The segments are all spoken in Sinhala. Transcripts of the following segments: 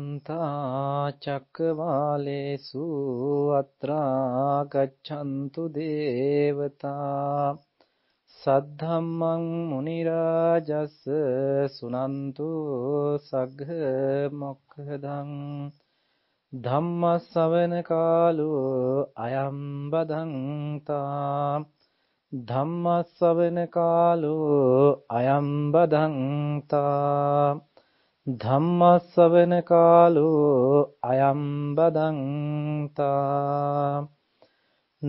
සමන්තා චක්කවාලේසු අත්‍රා ගච්ඡන්තු දේවතා සද්ධම්මං මුනි රාජස් සුනන්තු සග්ග මොක්ඛදං ධම්ම ශ්‍රවණ කාලෝ අයම් බදන්තා ධම්ම ශ්‍රවණ කාලෝ අයම් බදන්තා ධම්මස්සවන කාලෝ අයම් බදන්තා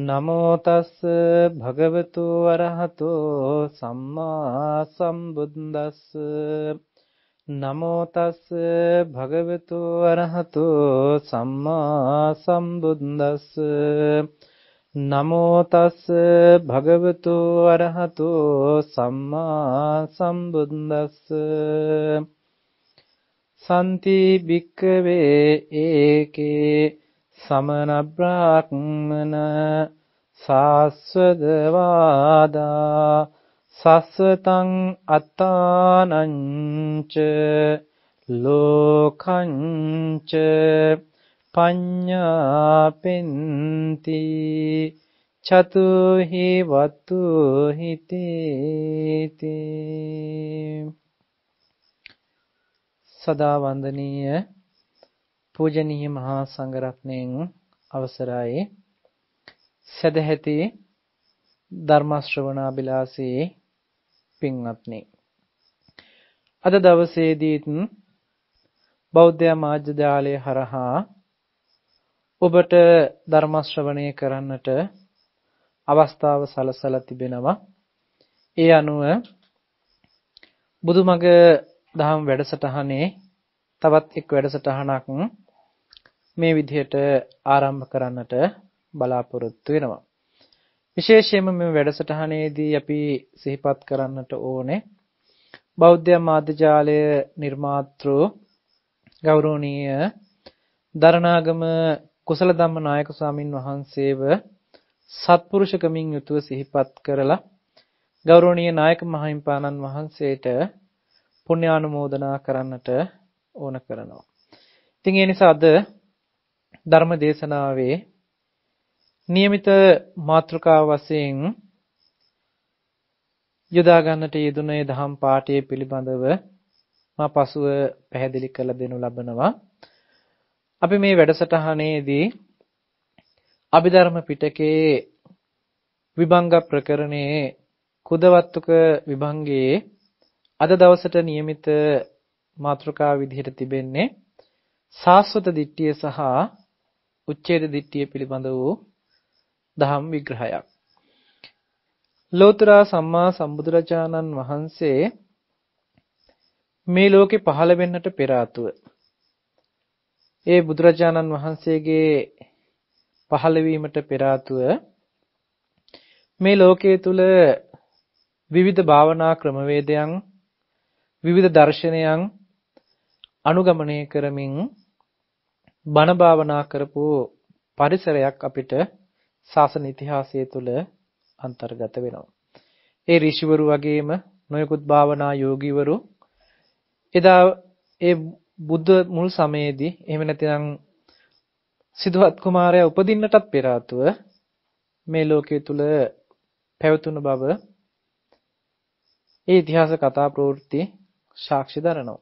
නමෝ තස් භගවතු වරහතෝ සම්මා සම්බුද්දස්ස නමෝ තස් භගවතු වරහතෝ සම්මා සම්බුද්දස්ස නමෝ තස් භගවතු වරහතෝ සම්මා සම්බුද්දස්ස සන්ති භික්කවේ ඒකේ සමන බ්‍රාහ්මන සාස්වද වාදා සස්සතං අත්තානං ච ලෝකං ච පඤ්ඤාපෙන්ති චතු හේවතු හිතේතේ සදා වන්දනීය පූජනීය මහා සංඝරත්නයෙන් අවසරයි සදැහැති ධර්ම ශ්‍රවණාබිලාසී පින්වත්නි අද දවසේදීත් බෞද්ධ මාධ්‍යදාලය හරහා ඔබට ධර්ම ශ්‍රවණය කරන්නට අවස්ථාව සලසලා තිබෙනවා ඒ අනුව බුදුමග දහම් වැඩසටහනේ තවත් එක් වැඩසටහනක් මේ විදිහට ආරම්භ කරන්නට බලාපොරොත්තු වෙනවා. විශේෂයෙන්ම මේ වැඩසටහනේදී අපි සිහිපත් කරන්නට ඕනේ බෞද්ධ මාධ්‍යජාලය නිර්මාතෘ ගෞරවනීය දරණාගම කුසල ධම්ම නායක ස්වාමින් වහන්සේව සත්පුරුෂකමින් යුතුව සිහිපත් කරලා ගෞරවනීය නායක මහින්පාණන් වහන්සේට පුණ්‍යානුමෝදනා කරන්නට ඕන කරනවා. ඉතින් ඒ නිසා අද ධර්ම දේශනාවේ નિયમિત මාතෘකාව වශයෙන් යොදා ගන්නට යෙදුනේ දහම් පාඨයේ පිළිබඳව මා පසුව පැහැදිලි කළ දෙනු ලබනවා. අපි මේ වැඩසටහනේදී අභිධර්ම පිටකයේ විභංග ප්‍රකරණයේ කුදවත්තුක විභංගයේ අද දවසට નિયમિત මාතෘකාව විදිහට තිබෙන්නේ සාස්වත දිට්ඨිය සහ උච්ඡේද දිට්ඨිය පිළිබඳ වූ දහම් විග්‍රහයක්. ලෝතර සම්මා සම්බුදුරජාණන් වහන්සේ මේ ලෝකෙ පහළ වෙන්නට පෙර ඒ බුදුරජාණන් වහන්සේගේ පහළවීමට පෙර මේ ලෝකයේ තුල විවිධ භාවනා ක්‍රමවේදයන් විවිධ දර්ශනයන් අනුගමනය කරමින් බණ භාවනා කරපු පරිසරයක් අපිට ශාසන ඉතිහාසය තුළ අන්තර්ගත වෙනවා. ඒ ඍෂිවරු වගේම නොයෙකුත් භාවනා යෝගීවරු එදා ඒ බුද්ධ මුල් සමයේදී එහෙම නැතිනම් සිද්ධාත් කුමාරයා උපදින්නටත් පෙර ආතුව මේ ලෝකයේ තුල පැවතුණු බව ඒ ඉතිහාස කතා ප්‍රවෘත්ති සාක්ෂි දරනවා.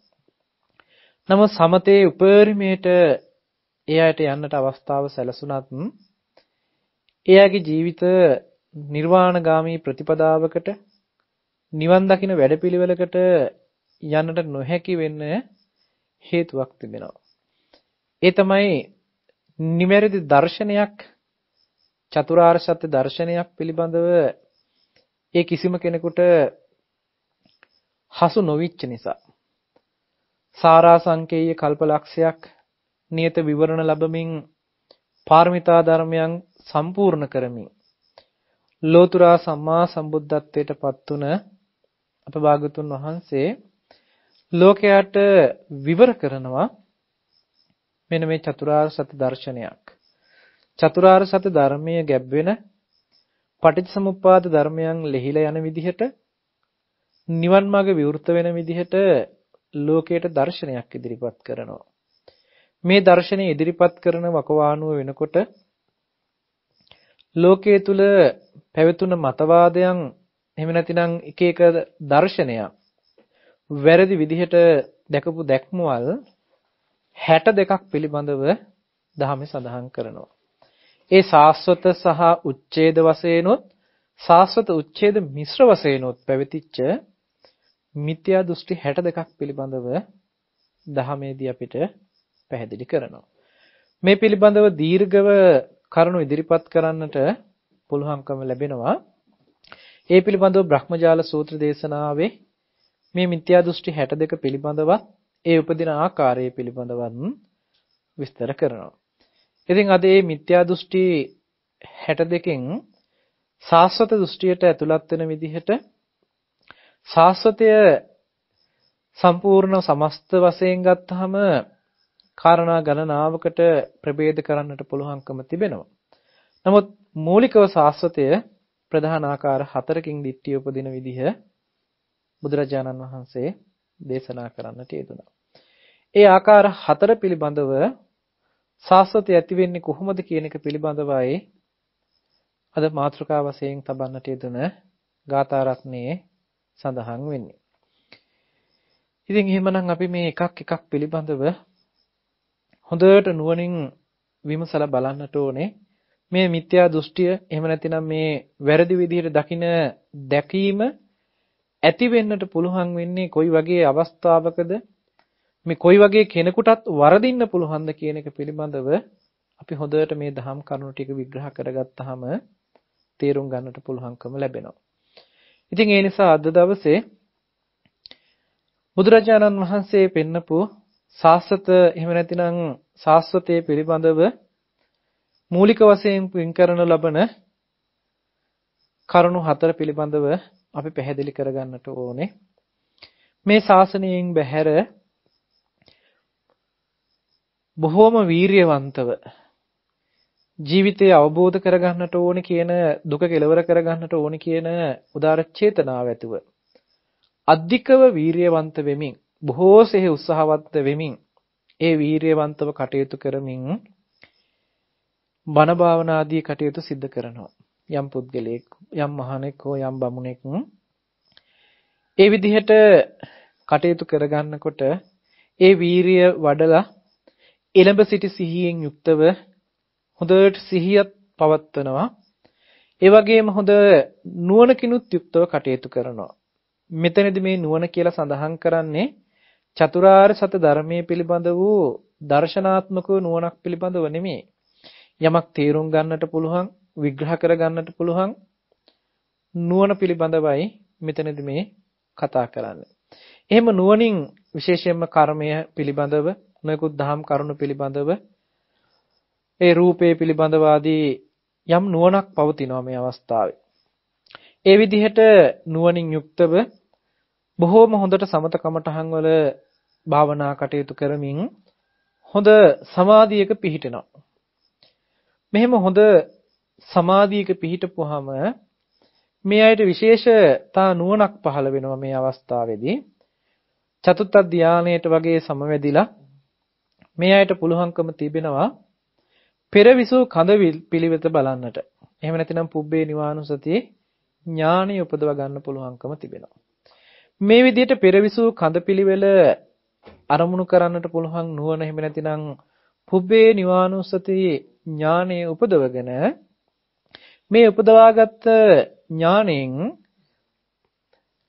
නමුත් සමතේ උපරිමයට ඒ අයට යන්නට අවස්ථාව සැලසුණත් එයාගේ ජීවිත නිර්වාණගාමී ප්‍රතිපදාවකට නිවන් දකින වැඩපිළිවෙලකට යන්නට නොහැකි වෙන්න හේතුවක් තිබෙනවා. ඒ තමයි නිවැරදි දර්ශනයක් චතුරාර්ය සත්‍ය දර්ශනයක් පිළිබඳව ඒ කිසිම කෙනෙකුට හසු නොවිච්ච නිසා. සාරාසංකේය කල්පලක්ෂයක් නියත විවරණ ලැබමින් පාරමිතා ධර්මයන් සම්පූර්ණ කරමින් ලෝතුරා සම්මා සම්බුද්ධත්වයට පත් වුණ අප භාගතුන් වහන්සේ ලෝකයට විවර කරනවා මෙන්න මේ චතුරාර්ය සත්‍ය දර්ශනයක් චතුරාර්ය සත්‍ය ධර්මයේ ගැබ් වෙන පටිච්චසමුප්පාද ධර්මයන් ලිහිලා යන විදිහට නිවන් මාර්ග විවෘත වෙන විදිහට ලෝකයට දර්ශනයක් ඉදිරිපත් කරනවා. මේ දර්ශනය ඉදිරිපත් කරන වකවානුව වෙනකොට ලෝකයේ තුල පැවතුන මතවාදයන් එහෙම නැතිනම් එක එක දර්ශනයක් වැරදි විදිහට දැකපු දැක්මවල් 62ක් පිළිබඳව දහමේ සඳහන් කරනවා. ඒ සාස්වත සහ උච්ඡේද වශයෙන්ොත් සාස්වත උච්ඡේද මිශ්‍ර වශයෙන්ොත් පැවතිච්ච මිත්‍යා දෘෂ්ටි 62ක් පිළිබඳව දහමේදී අපිට පැහැදිලි කරනවා. මේ පිළිබඳව දීර්ඝව කරුණු ඉදිරිපත් කරන්නට පුළුවන්කම ලැබෙනවා. ඒ පිළිබඳව බ්‍රහ්මජාල සූත්‍ර දේශනාවේ මේ මිත්‍යා දෘෂ්ටි 62 පිළිබඳවත් ඒ උපදින ආකාරය පිළිබඳවත් විස්තර කරනවා. ඉතින් අද මේ මිත්‍යා දෘෂ්ටි 62කින් සාස්වත දෘෂ්ටියට ඇතුළත් වෙන විදිහට සාස්වතය සම්පූර්ණ සමස්ත වශයෙන් ගත්තාම කාරණා ගණනාවකට ප්‍රභේද කරන්නට පුළුවන්කම තිබෙනවා. නමුත් මූලිකව සාස්වතය ප්‍රධාන ආකාර හතරකින් දිට්ඨිය උපදින විදිහ බුදුරජාණන් වහන්සේ දේශනා කරන්නට යෙදුණා. ඒ ආකාර හතර පිළිබඳව සාස්වතය ඇති වෙන්නේ කොහොමද කියන එක පිළිබඳවයි අද මාතෘකාව වශයෙන් තබන්නට යෙදුන ගාථා රත්නයේ සඳහන් වෙන්නේ. ඉතින් එහෙමනම් අපි මේ එකක් එකක් පිළිබඳව හොඳට නුවණින් විමසලා බලන්නට ඕනේ. මේ මිත්‍යා දෘෂ්ටිය එහෙම නැතිනම් මේ වැරදි විදිහට දකින දැකීම ඇති වෙන්නට පුළුවන් වෙන්නේ කොයි වගේ අවස්ථාවකද මේ කොයි වගේ කෙනෙකුටත් වරදින්න පුළුවන්ද කියන එක පිළිබඳව අපි හොඳට මේ දහම් කරුණු ටික විග්‍රහ කරගත්තාම තේරුම් ගන්නට පුළුවන්කම ලැබෙනවා. ඉතින් ඒ නිසා අද දවසේ බුදුරජාණන් වහන්සේ පෙන්නපු සාස්වත එහෙම නැතිනම් සාස්වතයේ පිළිබඳව මූලික වශයෙන් වින් කරන ලබන කරුණු හතර පිළිබඳව අපි පැහැදිලි කරගන්නට ඕනේ. මේ ශාසනයෙන් බැහැර බොහෝම වීරියවන්තව ජීවිතය අවබෝධ කරගන්නට ඕනේ කියන දුක කෙලවර කරගන්නට ඕනේ කියන උදාර චේතනාව ඇතුව අධිකව වීරියවන්ත වෙමින් බොහෝ සෙහි උත්සාහවත් වෙමින් ඒ වීරියවන්තව කටයුතු කරමින් බණ භාවනා ආදී කටයුතු සිද්ධ කරනවා යම් පුද්ගලයෙක් යම් මහණෙක් හෝ යම් බමුණෙක් ඒ විදිහට කටයුතු කරගන්නකොට ඒ වීරිය වඩලා එළඹ සිටි සිහියෙන් යුක්තව හොඳට සිහියත් පවත්වනවා. ඒ වගේම හොඳ නුවණකිනුත් යුක්තව කටයුතු කරනවා. මෙතනදී මේ නුවණ කියලා සඳහන් කරන්නේ චතුරාර්ය සත්‍ය ධර්මයේ පිළිබඳ වූ දර්ශනාත්මක නුවණක් පිළිබඳව නෙමෙයි. යමක් තේරුම් ගන්නට පුළුවන් විග්‍රහ කර ගන්නට පුළුවන් නුවණ පිළිබඳවයි මෙතනදී මේ කතා කරන්නේ. එහෙම නුවණින් විශේෂයෙන්ම කර්මය පිළිබඳව නොයෙකුත් දහම් කරුණු පිළිබඳව ඒ රූපය පිළිබඳව යම් නුවණක් පවතිනවා මේ අවස්ථාවේ. ඒ විදිහට නුවණින් යුක්තව බොහෝම හොඳට සමත කමටහන් වල භාවනා කටයුතු කරමින් හොඳ සමාධියක පිහිටනවා. මෙහෙම හොඳ සමාධියක පිහිටපුවාම මේ අයට විශේෂ තා නුවණක් පහළ වෙනවා මේ අවස්ථාවේදී. චතුත්ථ ධානයට වගේ සමවැදිලා මේ අයට පුළුවන්කම තිබෙනවා පෙරවිසූ කඳ පිළිවෙත බලන්නට. එහෙම නැතිනම් පුබ්බේ නිවානුසතියේ ඥාණය උපදව ගන්න පුළුවන්කම තිබෙනවා. මේ විදිහට පෙරවිසූ කඳ පිළිවෙල අරමුණු කරන්නට පුළුවන් නුවණ එහෙම නැතිනම් පුබ්බේ නිවානුසතියේ ඥාණය උපදවගෙන මේ උපදවාගත් ඥාණයෙන්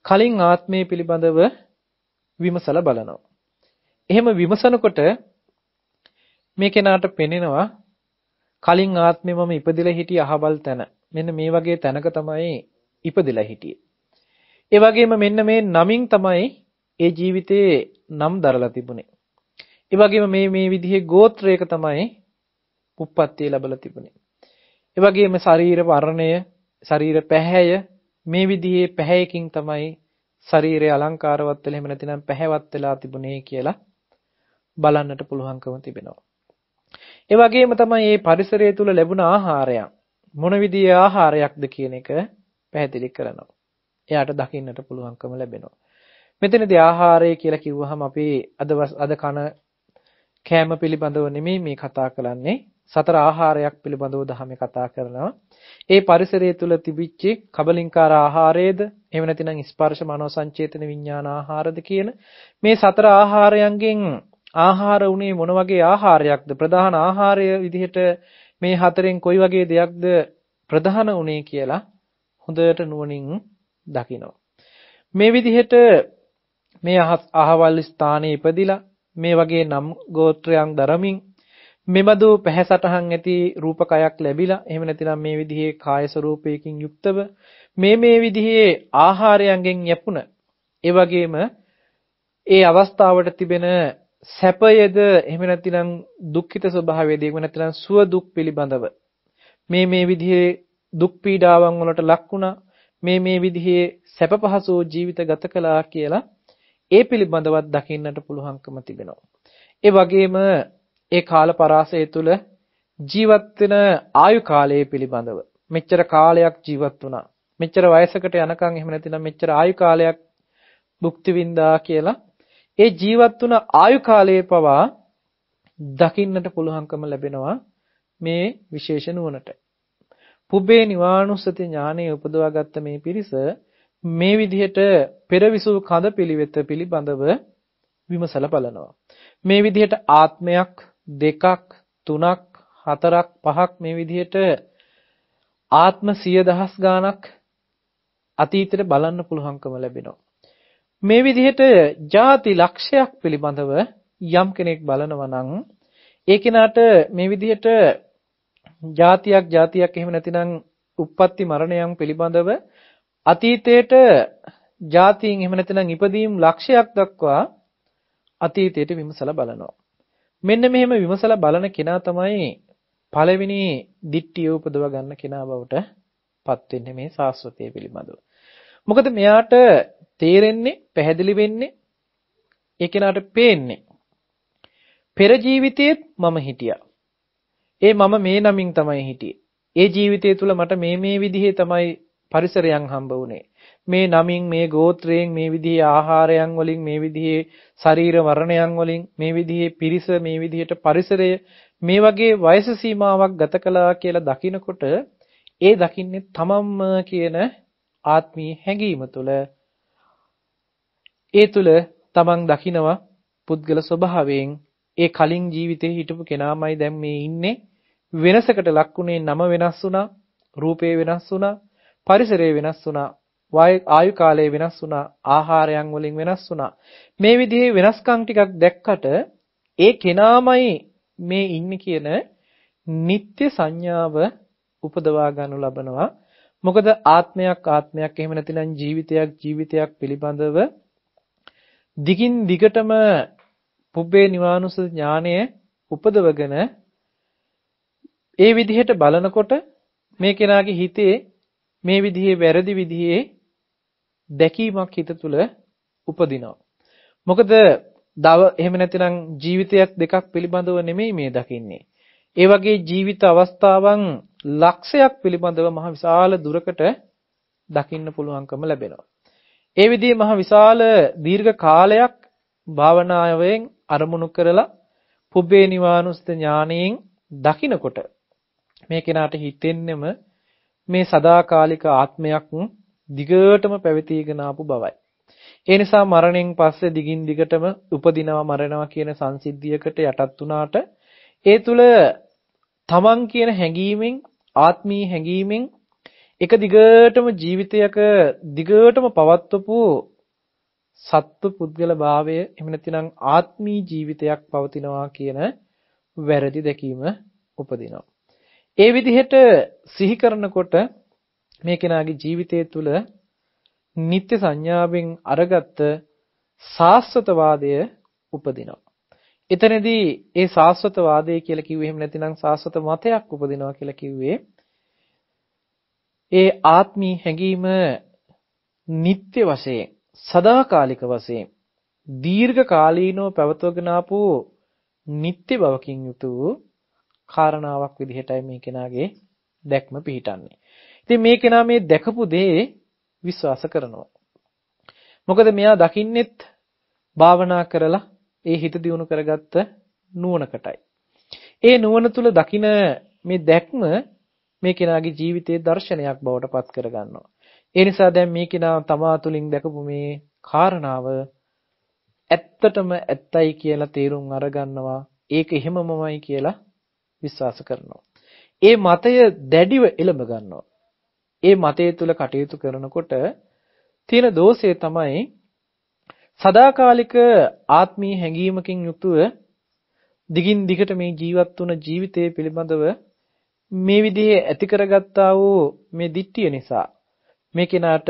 කලින් ආත්මය පිළිබඳව විමසලා බලනවා. එහෙම විමසනකොට මේ කෙනාට පෙනෙනවා කලින් ආත්මේ මම ඉපදිලා හිටියේ අහවල් තැන. මෙන්න මේ වගේ තැනක තමයි ඉපදිලා හිටියේ. ඒ වගේම මෙන්න මේ නමින් තමයි ඒ ජීවිතේ නම් දරලා තිබුණේ. ඒ වගේම මේ මේ විදිහේ ගෝත්‍රයක තමයි උප්පත්තිය ලැබලා තිබුණේ. ඒ වගේම ශරීර වර්ණය, ශරීර පැහැය මේ විදිහේ පැහැයකින් තමයි ශරීරය අලංකාරවත් වෙලා එහෙම නැතිනම් පැහැවත් වෙලා තිබුණේ කියලා බලන්නට පුළුවන්කම තිබෙනවා. ඒ වගේම තමයි මේ පරිසරය තුල ලැබුණ ආහාරය මොන විදිහේ ආහාරයක්ද කියන එක පැහැදිලි කරනවා. එයාට දකින්නට පුළුවන්කම ලැබෙනවා. මෙතනදී ආහාරය කියලා කිව්වහම අපි අද අද කන කෑම පිළිබඳව නෙමෙයි මේ කතා කරන්නේ. සතර ආහාරයක් පිළිබඳව දහමේ කතා කරනවා. ඒ පරිසරය තුල තිබිච්ච කබලින්කාර ආහාරයේද එහෙම නැතිනම් ස්පර්ශ මනෝ සංචේතන විඥාන ආහාරද කියන මේ සතර ආහාරයන්ගෙන් ආහාර උනේ මොන වගේ ආහාරයක්ද ප්‍රධාන ආහාරය විදිහට මේ හතරෙන් කොයි වගේ දෙයක්ද ප්‍රධාන උනේ කියලා හොඳට නුවණින් දකිනවා මේ විදිහට මේ අහවල් ස්ථානයේ ඉපදිලා මේ වගේ නම් ගෝත්‍රයන් දරමින් මෙබඳු පැහැසටහන් ඇති රූපකයක් ලැබිලා එහෙම නැතිනම් මේ විදිහේ කාය ස්වરૂපයකින් යුක්තව මේ මේ විදිහේ ආහාරයන්ගෙන් යැපුණ ඒ වගේම ඒ අවස්ථාවට තිබෙන සැපයේද එහෙම නැතිනම් දුක්ඛිත ස්වභාවයේද එහෙම නැතිනම් සුව දුක් පිළිබඳව මේ මේ විදිහේ දුක් පීඩාවන් වලට ලක් වුණා මේ මේ විදිහේ සැප පහසු ජීවිත ගත කළා කියලා ඒ පිළිබඳවත් දකින්නට පුළුවන්කම තිබෙනවා. ඒ වගේම ඒ කාල පරාසය තුළ ජීවත් වෙන ආයු කාලය පිළිබඳව මෙච්චර කාලයක් ජීවත් වුණා. මෙච්චර වයසකට යනකම් එහෙම නැතිනම් මෙච්චර ආයු කාලයක් භුක්ති විඳා කියලා ඒ ජීවත් වුණ ආයු කාලයේ පවා දකින්නට පුළුවන්කම ලැබෙනවා මේ විශේෂ නුවණට. පුබ්බේ නිවානුස්සති ඥානය උපදවාගත්ත මේ පිරිස මේ විදිහට පෙරවිසූ කඳ පිළිවෙත පිළිබඳව විමසලා බලනවා. මේ විදිහට ආත්මයක් දෙකක් තුනක් හතරක් පහක් මේ විදිහට ආත්ම 10000 ගාණක් අතීතෙට බලන්න පුළුවන්කම ලැබෙනවා. මේ විදිහට ಜಾති ලක්ෂයක් පිළිබඳව යම් කෙනෙක් බලනවා නම් ඒ කෙනාට මේ විදිහට જાතියක් જાතියක් එහෙම නැතිනම් උප්පත්ති මරණයන් පිළිබඳව අතීතයට જાතීන් එහෙම නැතිනම් ඉපදීම් ලක්ෂයක් දක්වා අතීතයට විමසලා බලනවා. මෙන්න මෙහෙම විමසලා බලන කෙනා තමයි පළවෙනි දිට්ඨිය උපදව ගන්න කෙනා බවට පත් වෙන්නේ මේ සාස්වතය පිළිබඳව. මොකද මෙයාට තේරෙන්නේ පැහැදිලි වෙන්නේ ඒ කෙනාට පේන්නේ පෙර ජීවිතයේත් මම හිටියා ඒ මම මේ නමින් තමයි හිටියේ ඒ ජීවිතය තුළ මට මේ මේ විදිහේ තමයි පරිසරයන් හම්බ වුණේ මේ නමින් මේ ගෝත්‍රයෙන් මේ විදිහේ ආහාරයන් වලින් මේ විදිහේ ශරීර වර්ණයන් වලින් මේ විදිහේ පිරිස මේ විදිහට පරිසරය මේ වගේ වයස සීමාවක් ගත කළා කියලා දකිනකොට ඒ දකින්නේ තමන්ම කියන ආත්මීය හැඟීම තුළ ඒ තුල තමන් දකිනවා පුද්ගල ස්වභාවයෙන් ඒ කලින් ජීවිතේ හිටපු කෙනාමයි දැන් මේ ඉන්නේ වෙනසකට ලක්ුණේ නම වෙනස් වුණා රූපේ වෙනස් වුණා පරිසරය වෙනස් වුණා ආයු කාලය වෙනස් වුණා ආහාරයන් වලින් වෙනස් වුණා මේ විදිහේ වෙනස්කම් ටිකක් දැක්කට ඒ කෙනාමයි මේ ඉන්නේ කියන නিত্য සංඥාව උපදවා ගන්නු ලබනවා මොකද ආත්මයක් ආත්මයක් එහෙම නැතිනම් ජීවිතයක් ජීවිතයක් පිළිබඳව දිගින් දිගටම පුබ්බේ නිවානුස ඥානය උපදවගෙන ඒ විදිහට බලනකොට මේ කෙනාගේ හිතේ මේ විදිහේ වැරදි විදිහේ දැකීමක් හිත තුළ උපදිනවා. මොකද දව එහෙම නැතිනම් ජීවිතයක් දෙකක් පිළිබඳව නෙමෙයි මේ දකින්නේ. ඒ වගේ ජීවිත අවස්ථාවන් ලක්ෂයක් පිළිබඳව මහ විශාල දුරකට දකින්න පුළුවන්කම ලැබෙනවා. ඒ විදිහේ මහ විශාල දීර්ඝ කාලයක් භාවනාවෙන් අරමුණු කරලා පුබ්බේ නිවානුස්ත ඥාණයෙන් දකිනකොට මේ කෙනාට හිතෙන්නෙම මේ සදාකාලික ආත්මයක් දිගටම පැවතීගෙන ආපු බවයි. ඒ නිසා මරණයෙන් පස්සේ දිගින් දිගටම උපදිනවා මරණවා කියන සංසිද්ධියකට යටත් වුණාට ඒ තුල තමන් කියන හැඟීමෙන් ආත්මී හැඟීමෙන් එක දිගටම ජීවිතයක දිගටම පවත්වපු සත්ව පුද්ගල භාවය එහෙම නැතිනම් ආත්මී ජීවිතයක් පවතිනවා කියන වැරදි දැකීම උපදිනවා. ඒ විදිහට සිහි කරනකොට මේ කෙනාගේ ජීවිතය තුළ නිත්‍ය සංඥාවෙන් අරගත්ත සාස්වතවාදය උපදිනවා. එතනදී ඒ සාස්වතවාදය කියලා කිව්වේ එහෙම නැතිනම් සාස්වත මතයක් උපදිනවා කියලා කිව්වේ ඒ ආත්මී හැඟීම නිත්‍ය වශයෙන් සදාකාලික වශයෙන් දීර්ඝ කාලීනව පැවතවගෙන ආපු නිත්‍ය බවකින් යුතු කාරණාවක් විදිහටයි මේ කෙනාගේ දැක්ම පිහිටන්නේ. ඉතින් මේ කෙනා මේ දැකපු දේ විශ්වාස කරනවා. මොකද මෙයා දකින්නෙත් භාවනා කරලා ඒ හිත දියුණු කරගත්ත නුවණකටයි. ඒ නුවණ තුල දකින මේ දැක්ම මේ කෙනාගේ ජීවිතයේ දර්ශනයක් බවට පත් කරගන්නවා. ඒ නිසා දැන් මේ කෙනා තමා තුලින් දැකපු මේ කාරණාව ඇත්තටම ඇත්තයි කියලා තේරුම් අරගන්නවා. ඒක එහෙමමමයි කියලා විශ්වාස කරනවා. ඒ මතය දැඩිව එළඹ ගන්නවා. ඒ මතය තුල කටයුතු කරනකොට තියෙන දෝෂය තමයි සදාකාලික ආත්මීය හැඟීමකින් යුතුව දිගින් දිගට මේ ජීවත් වුණ ජීවිතය පිළිබඳව මේ විදිහේ ඇති කරගත්තා වූ මේ දිට්ඨිය නිසා මේ කෙනාට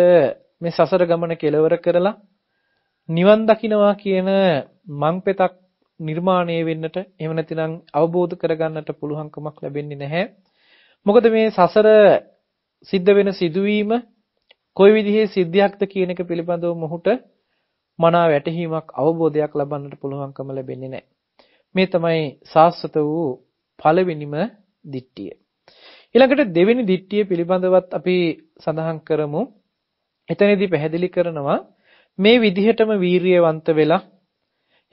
මේ සසර ගමන කෙලවර කරලා නිවන් දකින්නවා කියන මංපෙතක් නිර්මාණය වෙන්නට එහෙම නැතිනම් අවබෝධ කරගන්නට පුළුවන්කමක් ලැබෙන්නේ නැහැ. මොකද මේ සසර සිද්ධ වෙන සිදුවීම කොයි විදිහේ සිද්ධියක්ද කියන එක පිළිබඳව මොහුට මනා වැටහීමක් අවබෝධයක් ලබන්නට පුළුවන්කම ලැබෙන්නේ නැහැ. මේ තමයි සාස්වත වූ පළවෙනිම දිට්ඨිය. ඊළඟට දෙවෙනි දිට්ඨිය පිළිබඳවත් අපි සඳහන් කරමු. එතනදී පැහැදිලි කරනවා මේ විදිහටම වීරියවන්ත වෙලා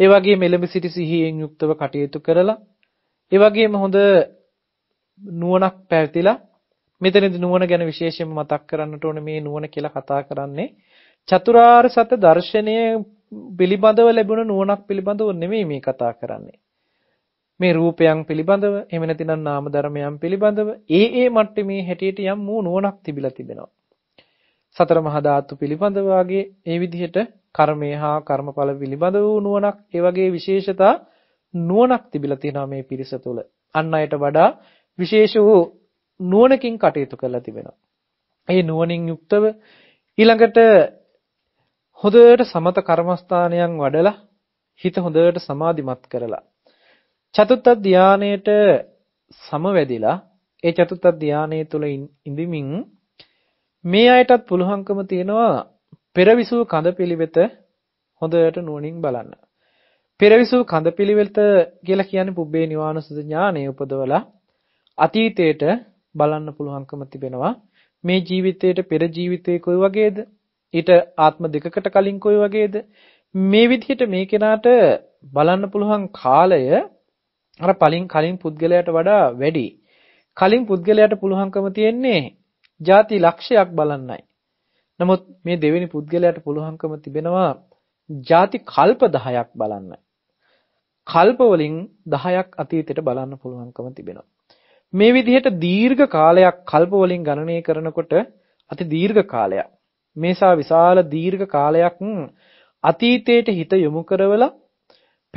ඒ වගේම එළඹ සිටි සිහියෙන් යුක්තව කටයුතු කරලා ඒ වගේම හොඳ නුවණක් පැවතිලා මෙතනදී නුවණ ගැන විශේෂයෙන්ම මතක් කරන්නට ඕනේ මේ නුවණ කියලා කතා කරන්නේ චතුරාර්ය සත්‍ය දර්ශනය පිළිබඳව ලැබුණ නුවණක් පිළිබඳව නෙමෙයි මේ කතා කරන්නේ. මේ රූපයන් පිළිබඳව එහෙම නැතිනම් නාම ධර්මයන් පිළිබඳව ඒ ඒ මට්ටමේ හැටියට යම් වූ නුවණක් තිබිලා තිබෙනවා. සතර මහා ධාතු පිළිබඳව වාගේ ඒ විදිහට කර්මය හා කර්මඵල පිළිබඳ වූ නුවණක් ඒ වගේ විශේෂතා නුවණක් තිබිලා තියෙනවා මේ පිරිස තුළ. අන් අයට වඩා විශේෂ වූ නුවණකින් කටයුතු කරලා තිබෙනවා. ඒ නුවණින් යුක්තව ඊළඟට හොඳට සමත කර්මස්ථානයන් වඩලා හිත හොඳට සමාධිමත් කරලා චතුත්ථ ධානයට සමවැදිලා ඒ චතුත්ථ ධානයේ තුල ඉඳිමින් මේ අයටත් පුළුවන්කම තියෙනවා පෙරවිසූ කඳපිලිවෙත හොඳට නුවණින් බලන්න. පෙරවිසූ කඳපිලිවෙත කියලා කියන්නේ පුබ්බේ නිවානසුද ඥානය උපදවලා අතීතයට බලන්න පුළුවන්කම තිබෙනවා. මේ ජීවිතයට පෙර ජීවිතේ කොයි වගේද? ඊට ආත්ම දෙකකට කලින් කොයි වගේද? මේ විදිහට මේ කෙනාට බලන්න පුළුවන් කාලය අර පලින් කලින් පුද්ගලයාට වඩා වැඩි. කලින් පුද්ගලයාට පුළුවන්කම තියෙන්නේ ಜಾති ලක්ෂයක් බලන්නයි. නමුත් මේ දෙවෙනි පුද්ගලයාට පුළුවන්කම තිබෙනවා ಜಾති කල්ප 10ක් බලන්න. කල්ප වලින් 10ක් අතීතයට බලන්න පුළුවන්කම තිබෙනවා. මේ විදිහට දීර්ඝ කාලයක් කල්ප වලින් ගණනය කරනකොට අති දීර්ඝ කාලයක් මේසා විශාල දීර්ඝ කාලයක් අතීතයට හිත යොමු කරවලා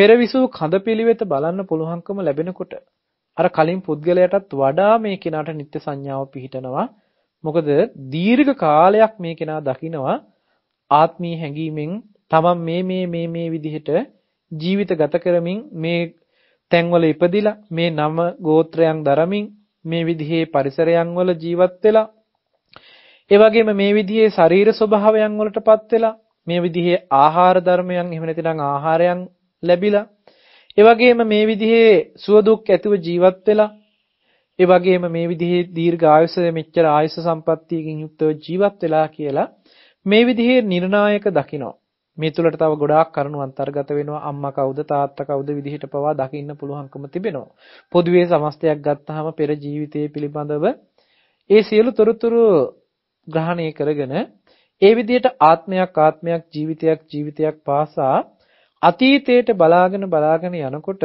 පෙරවිසූ කඳ පිළිවෙත බලන්න පුළුවන්කම ලැබෙනකොට අර කලින් පුද්ගලයටත් වඩා මේ කෙනාට නිත්‍ය සංඥාව පිහිටනවා. මොකද දීර්ඝ කාලයක් මේ කෙනා දකිනවා ආත්මීය හැඟීමෙන් තමන් මේ මේ මේ මේ විදිහට ජීවිත ගත කරමින් මේ තැන්වල ඉපදිලා මේ නම ගෝත්‍රයන් දරමින් මේ විදිහේ පරිසරයන් වල ජීවත් වෙලා ඒ වගේම මේ විදිහේ ශරීර ස්වභාවයන් වලටපත් වෙලා මේ විදිහේ ආහාර ධර්මයන් එහෙම නැතිනම් ආහාරයන් ලැබිලා ඒ වගේම මේ විදිහේ සුව දුක් ඇතුව ජීවත් වෙලා ඒ වගේම මේ විදිහේ දීර්ඝ ආයුෂ මෙච්චර ආයුෂ සම්පත්තියකින් යුක්තව ජීවත් වෙලා කියලා මේ විදිහේ නිර්ණායක දකිනවා. මේ තුලට තව ගොඩාක් කරුණු අන්තර්ගත වෙනවා. අම්මා කවුද තාත්තා කවුද විදිහට පවා දකින්න පුළුවන්කම තිබෙනවා. පොදුවේ සමස්තයක් ගත්තාම පෙර ජීවිතයේ පිළිබඳව ඒ සියලු තොරතුරු ග්‍රහණය කරගෙන ඒ විදිහට ආත්මයක් ආත්මයක් ජීවිතයක් ජීවිතයක් පාසා අතීතයට බලාගෙන බලාගෙන යනකොට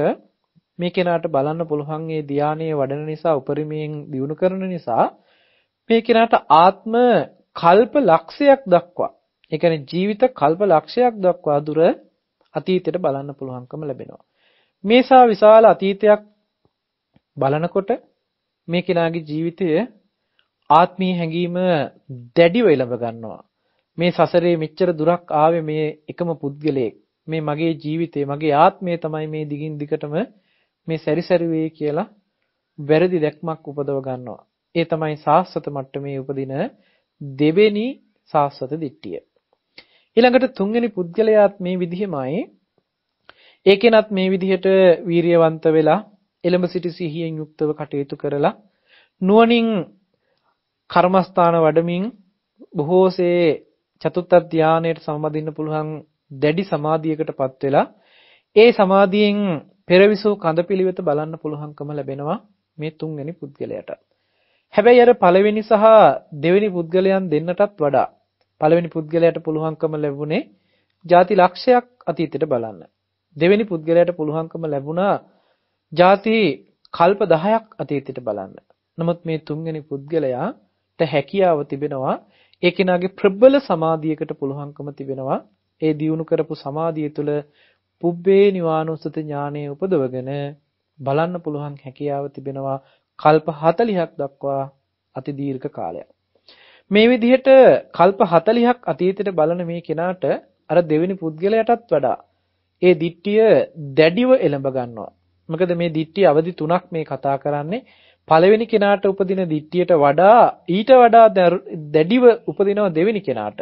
මේ කෙනාට බලන්න පුළුවන් ඒ ධානයේ වඩන නිසා උපරිමයෙන් දියුණු කරන නිසා මේ කෙනාට ආත්ම කල්ප ලක්ෂයක් දක්වා ඒ කියන්නේ ජීවිත කල්ප ලක්ෂයක් දක්වා දුර අතීතයට බලන්න පුළුවන්කම ලැබෙනවා. මේසා විශාල අතීතයක් බලනකොට මේ කෙනාගේ ජීවිතය ආත්මීය හැඟීම දැඩිව ඉලඹ ගන්නවා. මේ සසරේ මෙච්චර දුරක් ආවේ මේ එකම පුද්ගලයෙක්. මේ මගේ ජීවිතේ මගේ ආත්මය තමයි මේ දිගින් දිගටම මේ සැරිසරුවේ කියලා වැරදි දැක්මක් උපදව ගන්නවා. ඒ තමයි සාස්වත මට්ටමේ උපදින දෙවෙනි සාස්වත දිට්ඨිය. ඊළඟට තුන්වෙනි පුද්ගලයාත් මේ විදිහමයි ඒකෙනත් මේ විදිහට වීරියවන්ත වෙලා එළඹ සිටි සිහියෙන් යුක්තව කටයුතු කරලා නුවණින් කර්මස්ථාන වඩමින් බොහෝසේ චතුත්ථ ධානයට සමවදින්න පුළුවන් දැඩි සමාධියකටපත් වෙලා ඒ සමාධියෙන් පෙරවිසූ කඳපිලිවෙත බලන්න පුළුවන්කම ලැබෙනවා මේ තුන්වෙනි පුද්ගලයාට. හැබැයි අර පළවෙනි සහ දෙවෙනි පුද්ගලයන් දෙන්නටත් වඩා පළවෙනි පුද්ගලයාට පුළුවන්කම ලැබුණේ ಜಾති ලක්ෂයක් අතීතයට බලන්න. දෙවෙනි පුද්ගලයාට පුළුවන්කම ලැබුණා ಜಾති කල්ප 10ක් අතීතයට බලන්න. නමුත් මේ තුන්වෙනි පුද්ගලයාට හැකියාව තිබෙනවා ඒ කෙනාගේ ප්‍රබල සමාධියකට පුළුවන්කම තිබෙනවා ඒ දියුණු කරපු සමාධිය තුළ පුබ්බේ නිවානුස්සති ඥානය උපදවගෙන බලන්න පුළුවන් හැකියාව තිබෙනවා කල්ප 40ක් දක්වා අති දීර්ඝ කාලයක්. මේ විදිහට කල්ප 40ක් අතීතයට බලන මේ කෙනාට අර දෙවෙනි පුද්ගලයාටත් වඩා ඒ දිට්ඨිය දැඩිව එළඹ ගන්නවා. මොකද මේ දිට්ඨිය අවදි තුනක් මේ කතා කරන්නේ. පළවෙනි කෙනාට උපදින දිට්ඨියට වඩා ඊට වඩා දැඩිව උපදිනවා දෙවෙනි කෙනාට.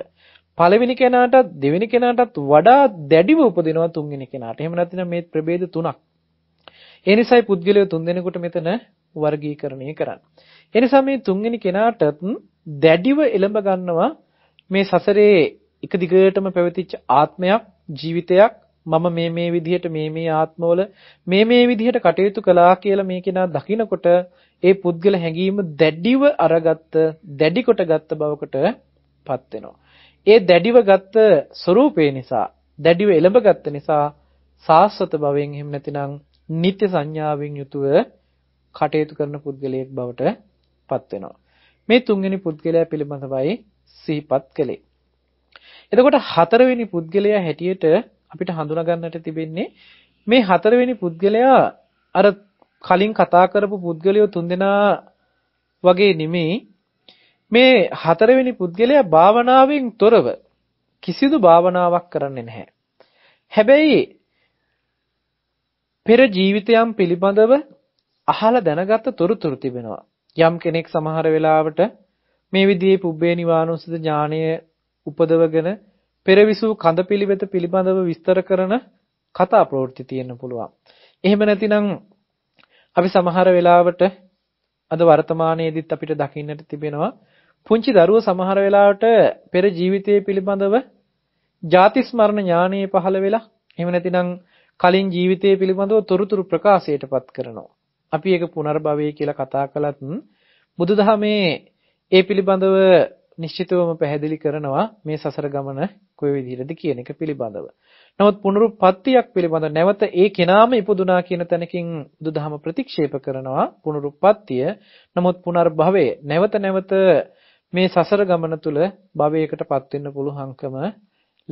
පළවෙනි කෙනාටත් දෙවෙනි කෙනාටත් වඩා දැඩිව උපදිනවා තුන්වෙනි කෙනාට. එහෙම නැත්නම් මේ ප්‍රභේද තුනක්. ඒ නිසායි පුද්ගලයෝ තුන්දෙනෙකුට මෙතන වර්ගීකරණය කරන්නේ. ඒ නිසා මේ තුන්වෙනි කෙනාටත් දැඩිව එළඹ ගන්නවා මේ සසරේ එක දිගටම පැවතිච්ච ආත්මයක් ජීවිතයක් මම මේ මේ විදිහට මේ මේ ආත්මවල මේ මේ විදිහට කටයුතු කළා කියලා මේ කෙනා දකිනකොට ඒ පුද්ගල හැඟීම දැඩිව අරගත්ත දැඩි කොටගත්ත බවකට පත් වෙනවා. ඒ දැඩිව ගත්ත ස්වરૂපේ නිසා දැඩිව එළඹගත්ත නිසා සාස්වත භවයෙන් එහෙම නැතිනම් නিত্য සංඥාවෙන් යුතුව කටයුතු කරන පුද්ගලයෙක් බවට පත් වෙනවා. මේ තුන්වෙනි පුද්ගලයා පිළිබඳවයි සිහිපත් කළේ. එතකොට හතරවෙනි පුද්ගලයා හැටියට අපිට හඳුනා ගන්නට තිබෙන්නේ මේ හතරවෙනි පුද්ගලයා අර කලින් කතා කරපු පුද්ගලයෝ තුන්දෙනා වගේ නෙමෙයි මේ හතරවෙනි පුද්ගලයා භාවනාවෙන් තොරව කිසිදු භාවනාවක් කරන්නේ නැහැ. හැබැයි පෙර ජීවිතයන් පිළිබඳව අහලා දැනගත්ත තොරතුරු තිබෙනවා. යම් කෙනෙක් සමහර වෙලාවට මේ විදිහේ පුබ්බේ නිවානෝසද ඥානය උපදවගෙන පෙරවිසූ කඳපිලිවෙත පිළිබඳව විස්තර කරන කතා ප්‍රවෘත්ති තියෙන්න පුළුවන්. එහෙම නැතිනම් අපි සමහර වෙලාවට අද වර්තමානයේදීත් අපිට දකින්නට තිබෙනවා පුංචි දරුවෝ සමහර වෙලාවට පෙර ජීවිතයේ පිළිබඳව ජාති ස්මරණ ඥානයේ පහළ වෙලා එහෙම නැතිනම් කලින් ජීවිතයේ පිළිබඳව තොරතුරු ප්‍රකාශයටපත් කරනවා. අපි ඒක පුනර්භවය කියලා කතා කළත් බුදුදහමේ ඒ පිළිබඳව නිශ්චිතවම පැහැදිලි කරනවා මේ සසර ගමන කොයි විදිහටද කියන එක පිළිබඳව. නමුත් පුනරුත්පත්තියක් පිළිබඳ නැවත ඒ කෙනාම ඉපදුනා කියන තැනකින් බුදුදහම ප්‍රතික්ෂේප කරනවා පුනරුත්පත්තිය. නමුත් පුනර්භවයේ නැවත නැවත මේ සසර ගමන තුල භවයකටපත් වෙන්න පුළුවන්කම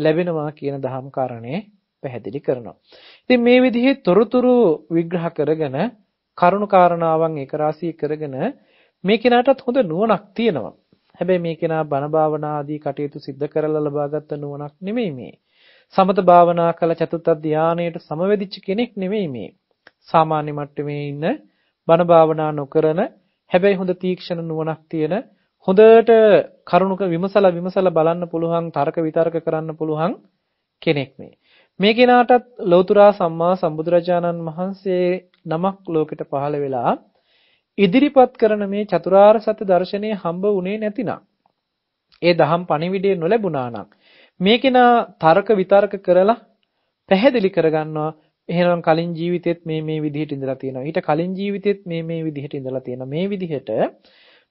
ලැබෙනවා කියන දහම් කාරණේ පැහැදිලි කරනවා. ඉතින් මේ විදිහේ තොරතුරු විග්‍රහ කරගෙන කරුණු කාරණාවන් එකරාශී කරගෙන මේ කෙනාටත් හොඳ නුවණක් තියෙනවා. හැබැයි මේ කෙනා බණ භාවනා ආදී කටයුතු සිද්ධ කරලා ලබාගත් නුවණක් නෙමෙයි මේ. සමත භාවනා කළ චතුත්ථ ධානයට සමවැදිච්ච කෙනෙක් නෙමෙයි මේ. සාමාන්‍ය මට්ටමේ ඉන්න බණ භාවනා නොකරන හැබැයි හොඳ තීක්ෂණ නුවණක් තියෙන හොඳට කරුණක විමසලා විමසලා බලන්න පුළුවන් තර්ක විතර්ක කරන්න පුළුවන් කෙනෙක් මේ. මේ කෙනාටත් ලෞතුරා සම්මා සම්බුදුරජාණන් වහන්සේ නමක් ලෝකෙට පහළ වෙලා ඉදිරිපත් කරන මේ චතුරාර්ය සත්‍ය දර්ශනය හම්බ වුණේ නැතිනම් ඒ දහම් පණිවිඩය නොලැබුණා නම් මේ කෙනා තර්ක විතර්ක කරලා පැහැදිලි කරගන්නවා එහෙනම් කලින් ජීවිතෙත් මේ මේ විදිහට ඉඳලා තියෙනවා ඊට කලින් ජීවිතෙත් මේ මේ විදිහට ඉඳලා තියෙනවා මේ විදිහට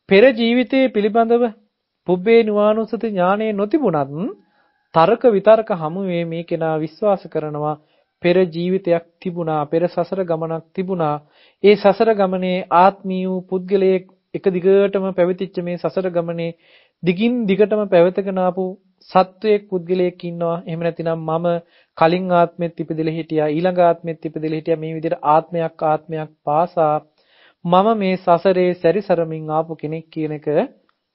පෙර ජීවිතයේ පිළිබඳව පුබ්බේ නුවානුසති ඥානය නොතිබුණත් තර්ක විතර්ක හමුවේ මේ කෙනා විශ්වාස කරනවා පෙර ජීවිතයක් තිබුණා පෙර සසර ගමනක් තිබුණා ඒ සසර ගමනේ ආත්මීය පුද්ගලයෙක් එක දිගටම පැවතිච්ච මේ සසර ගමනේ දිගින් දිගටම පැවතගෙන ආපු සත්වයක් පුද්ගලයෙක් ඉන්නවා එහෙම නැතිනම් මම කලින් ආත්මෙත් ඉපදෙලා හිටියා ඊළඟ ආත්මෙත් ඉපදෙලා හිටියා මේ විදිහට ආත්මයක් ආත්මයක් පාසා මම මේ සසරේ සැරිසරමින් ආපු කෙනෙක් කියන එක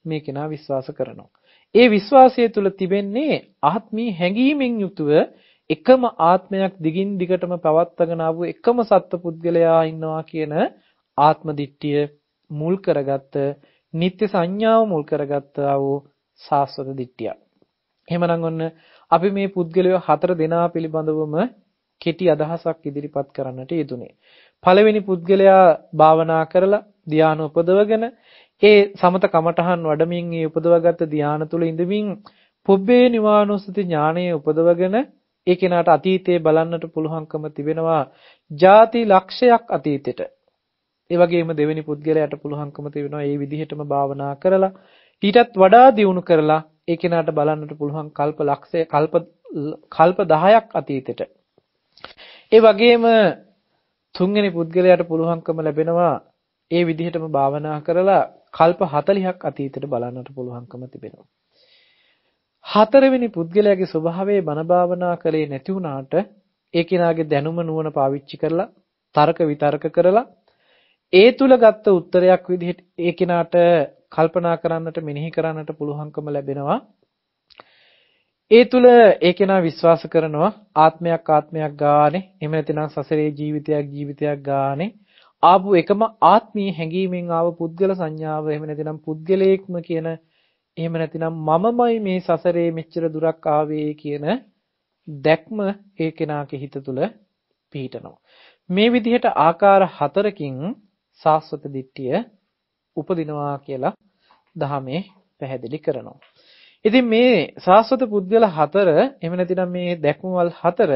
මේ කෙනා විශ්වාස කරනවා. ඒ විශ්වාසය තුල තිබෙන්නේ ආත්මී හැඟීමෙන් යුතුව එකම ආත්මයක් දිගින් දිගටම පවත්වාගෙන ආපු එකම සත්පුද්ගලයා ඉන්නවා කියන ආත්ම දිට්ඨිය මුල් කරගත්ත නිත්‍ය සංඥාව මුල් කරගත්තා වූ සාස්වත දිට්ඨිය. එහෙමනම් ඔන්න අපි මේ පුද්ගලයෝ හතර දෙනා පිළිබඳවම කෙටි අදහසක් ඉදිරිපත් කරන්නට යෙදුනේ. පළවෙනි පුද්ගලයා භාවනා කරලා ධානය උපදවගෙන ඒ සමත කමඨහන් වඩමින් ඒ උපදවගත් ධානය තුල ඉඳමින් පුබ්බේ නිවානෝසති ඥාණය උපදවගෙන ඒ කෙනාට අතීතයේ බලන්නට පුළුවන්කම තිබෙනවා ಜಾති ලක්ෂයක් අතීතෙට. ඒ වගේම දෙවෙනි පුද්ගලයාට පුළුවන්කම තිබෙනවා මේ විදිහටම භාවනා කරලා ඊටත් වඩා දියුණු කරලා ඒ කෙනාට බලන්නට පුළුවන් කල්ප ලක්ෂය කල්ප කල්ප 10ක් අතීතෙට. ඒ වගේම තුන්වෙනි පුද්ගලයාට පුළුවන්කම ලැබෙනවා ඒ විදිහටම භාවනා කරලා කල්ප 40ක් අතීතයට බලන්නට පුළුවන්කම තිබෙනවා. හතරවෙනි පුද්ගලයාගේ ස්වභාවයේ බණ භාවනා කලේ නැති වුණාට ඒ කෙනාගේ දැනුම නුවණ පාවිච්චි කරලා තර්ක විතර්ක කරලා ඒ තුල ගත්ත උත්තරයක් විදිහට ඒ කෙනාට කල්පනා කරන්නට මෙනෙහි කරන්නට පුළුවන්කම ලැබෙනවා ඒ තුල ඒ කෙනා විශ්වාස කරනවා ආත්මයක් ආත්මයක් ගානේ එහෙම නැතිනම් සසරේ ජීවිතයක් ජීවිතයක් ගානේ ආපු එකම ආත්මීය හැඟීමෙන් ආව පුද්ගල සංඥාව එහෙම නැතිනම් පුද්ගලයෙක්ම කියන එහෙම නැතිනම් මමමයි මේ සසරේ මෙච්චර දුරක් ආවේ කියන දැක්ම ඒ කෙනාගේ හිත තුළ පිහිටනවා. මේ විදිහට ආකාර හතරකින් සාස්වත දිට්ඨිය උපදිනවා කියලා දහමේ පැහැදිලි කරනවා. ඉතින් මේ සාස්වත පුද්ගල හතර එහෙම නැතිනම් මේ දැක්මවල් හතර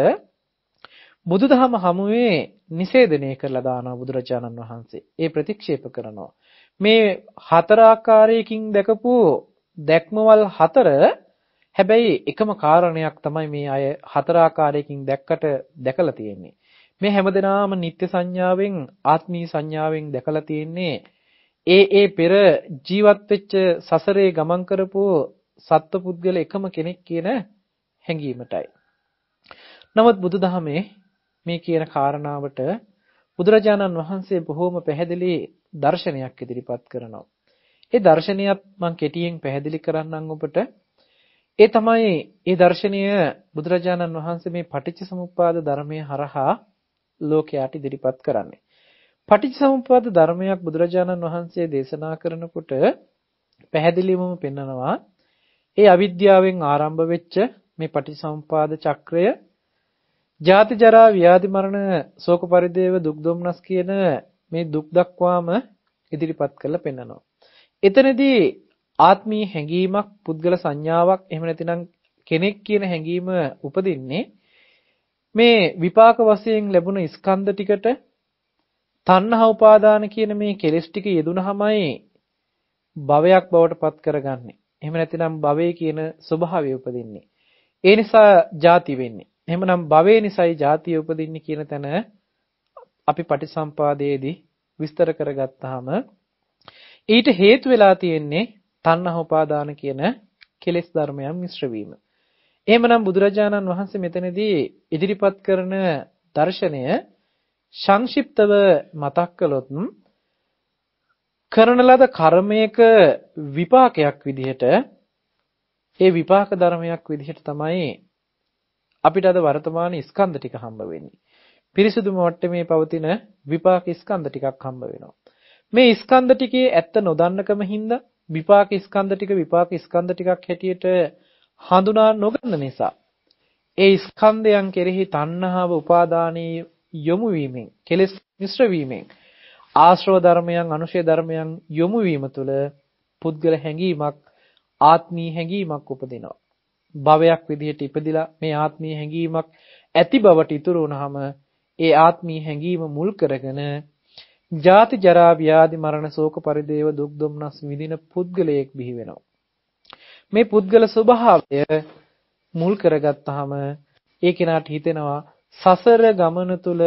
බුදුදහම හමුවේ නිෂේධනය කරලා දානවා බුදුරජාණන් වහන්සේ. ඒ ප්‍රතික්ෂේප කරනවා. මේ හතර ආකාරයකින් දැකපු දැක්මවල් හතර හැබැයි එකම කාරණයක් තමයි මේ අය හතර ආකාරයකින් දැක්කට දැකලා තියෙන්නේ. මේ හැමදෙනාම නිත්‍ය සංඥාවෙන් ආත්මී සංඥාවෙන් දැකලා තියෙන්නේ ඒ ඒ පෙර ජීවත් වෙච්ච සසරේ ගමන් කරපු සත්පුද්ගල එකම කෙනෙක් කියන හැඟීමටයි. නමුත් බුදුදහමේ මේ කියන කාරණාවට බුදුරජාණන් වහන්සේ බොහෝම පැහැදිලි දර්ශනයක් ඉදිරිපත් කරනවා. ඒ දර්ශනයත් මම කෙටියෙන් පැහැදිලි කරන්නම් ඔබට. ඒ තමයි ඒ දර්ශනය බුදුරජාණන් වහන්සේ මේ පටිච්චසමුප්පාද ධර්මයේ හරහා ලෝකයට ඉදිරිපත් කරන්නේ. පටිච්චසමුප්පාද ධර්මයක් බුදුරජාණන් වහන්සේ දේශනා කරනකොට පැහැදිලිවම පෙන්නනවා ඒ අවිද්‍යාවෙන් ආරම්භ වෙච්ච මේ පටිසම්පාද චක්‍රය ජාති ජරා ව්‍යාධි මරණ ශෝක පරිදේව දුක් දුම්නස් කියන මේ දුක් දක්වාම ඉදිරිපත් කරලා පෙන්නනවා. එතනදී ආත්මීය හැඟීමක් පුද්ගල සංඥාවක් එහෙම නැතිනම් කෙනෙක් කියන හැඟීම උපදින්නේ මේ විපාක වශයෙන් ලැබුණ ස්කන්ධ ටිකට තණ්හා උපාදාන කියන මේ කෙලෙස් ටික යෙදුනහමයි භවයක් බවට පත් කරගන්නේ. එහෙම නැතිනම් භවය කියන ස්වභාවය උපදින්නේ. ඒ නිසා ಜಾති වෙන්නේ. එහෙමනම් භවය නිසායි ಜಾතිය උපදින්නේ කියන තැන අපි පටිසම්පාදයේදී විස්තර කරගත්තාම ඊට හේතු වෙලා තියෙන්නේ තණ්හා උපාදාන කියන කෙලෙස් ධර්මයන් මිශ්‍ර වීම. එහෙමනම් බුදුරජාණන් වහන්සේ මෙතනදී ඉදිරිපත් කරන දර්ශනය සංක්ෂිප්තව මතක් කළොත් කරන ලද කර්මයක විපාකයක් විදිහට ඒ විපාක ධර්මයක් විදිහට තමයි අපිට අද වර්තමාන ස්කන්ධ ටික හම්බ වෙන්නේ. පිරිසුදු මට්ටමේ පවතින විපාක ස්කන්ධ ටිකක් හම්බ වෙනවා. මේ ස්කන්ධ ටිකේ ඇත්ත නොදන්නකම හින්දා විපාක ස්කන්ධ ටික විපාක ස්කන්ධ ටිකක් හැටියට හඳුනා නොගන්න නිසා ඒ ස්කන්ධයන් කෙරෙහි තණ්හාව උපාදානී යොමු වීමෙන් කෙලෙස් මිශ්‍ර වීමෙන් ආශ්‍රව ධර්මයන්, අනුශේ ධර්මයන් යොමු වීම තුළ පුද්ගල හැඟීමක්, ආත්මී හැඟීමක් උපදිනවා. භවයක් විදිහට ඉපදිලා මේ ආත්මී හැඟීමක් ඇති බවට ඉතුරු වුනහම ඒ ආත්මී හැඟීම මුල් කරගෙන ජාති ජරා ව්‍යාධි මරණ ශෝක පරිදේව දුක් දුම්නස් විඳින පුද්ගලයෙක් බිහි වෙනවා. මේ පුද්ගල ස්වභාවය මුල් කරගත්තාම ඒ කෙනාට හිතෙනවා සසර ගමන තුල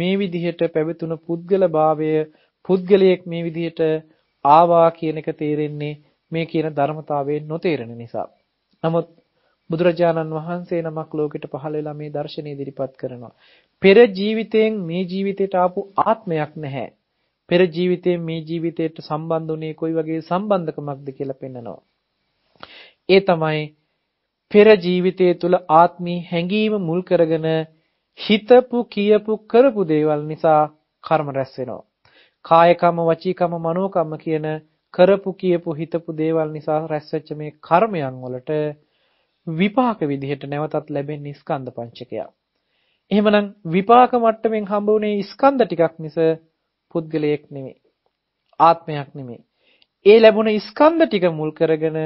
මේ විදිහට පැවතුණු පුද්ගලභාවය පුද්ගලයෙක් මේ විදිහට ආවා කියන එක තේරෙන්නේ මේ කියන ධර්මතාවයෙන් නොතේරෙන නිසා. නමුත් බුදුරජාණන් වහන්සේ නමක් ලෝකෙට පහළ වෙලා මේ දර්ශනය ඉදිරිපත් කරනවා. පෙර ජීවිතයෙන් මේ ජීවිතයට ආපු ආත්මයක් නැහැ. පෙර ජීවිතයෙන් මේ ජීවිතයට සම්බන්ධ වුණේ කොයි වගේ සම්බන්ධකමක්ද කියලා පෙන්නනවා. ඒ තමයි පෙර ජීවිතයේ තුල ආත්මී හැඟීම මුල් කරගෙන හිතපු කියපු කරපු දේවල් නිසා කර්ම රැස් වෙනවා. කායකම වචීකම මනෝකම කියන කරපු කියපු හිතපු දේවල් නිසා රැස්වෙච්ච මේ කර්මයන් වලට විපාක විදිහට නැවතත් ලැබෙන්නේ ස්කන්ධ පංචකය. එහෙමනම් විපාක මට්ටමින් හම්බ වුනේ ස්කන්ධ ටිකක් මිස පුද්ගලයෙක් නෙමෙයි. ආත්මයක් නෙමෙයි. ඒ ලැබුණ ස්කන්ධ ටික මුල් කරගෙන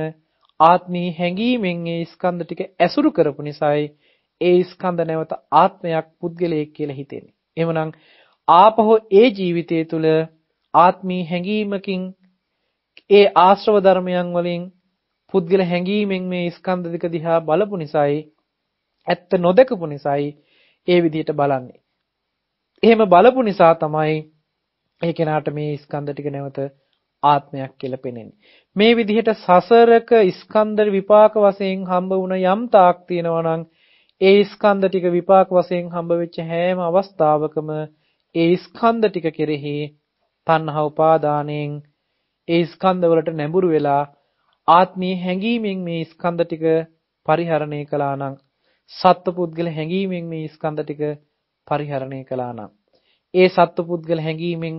ආත්මී හැඟීමෙන් ඒ ස්කන්ධ ටික ඇසුරු කරපු නිසායි ඒ ස්කන්ධ නැවත ආත්මයක් පුද්ගලයෙක් කියලා හිතෙන්නේ. එහෙමනම් ආපහු ඒ ජීවිතය තුළ ආත්මී හැඟීමකින් ඒ ආශ්‍රව ධර්මයන් වලින් පුද්ගල හැඟීමෙන් මේ ස්කන්ධ දෙක දිහා බලපු නිසායි ඇත්ත නොදකපු නිසායි ඒ විදිහට බලන්නේ. එහෙම බලපු නිසා තමයි ඒ කෙනාට මේ ස්කන්ධ ටික නැවත ආත්මයක් කියලා පෙනෙන්නේ. මේ විදිහට සසරක ස්කන්ධ විපාක වශයෙන් හම්බ වුණ යම් තාක් තියෙනවා නම් ඒ ස්කන්ධ ටික විපාක වශයෙන් හම්බ වෙච්ච හැම අවස්ථාවකම ඒ ස්කන්ධ ටික කෙරෙහි තණ්හා උපාදානයෙන් ඒ ස්කන්ධ වලට නැඹුරු වෙලා ආත්මීය හැඟීමෙන් මේ ස්කන්ධ ටික පරිහරණය කළා නම් සත්පුද්ගල හැඟීමෙන් මේ ස්කන්ධ ටික පරිහරණය කළා නම් ඒ සත්පුද්ගල හැඟීමෙන්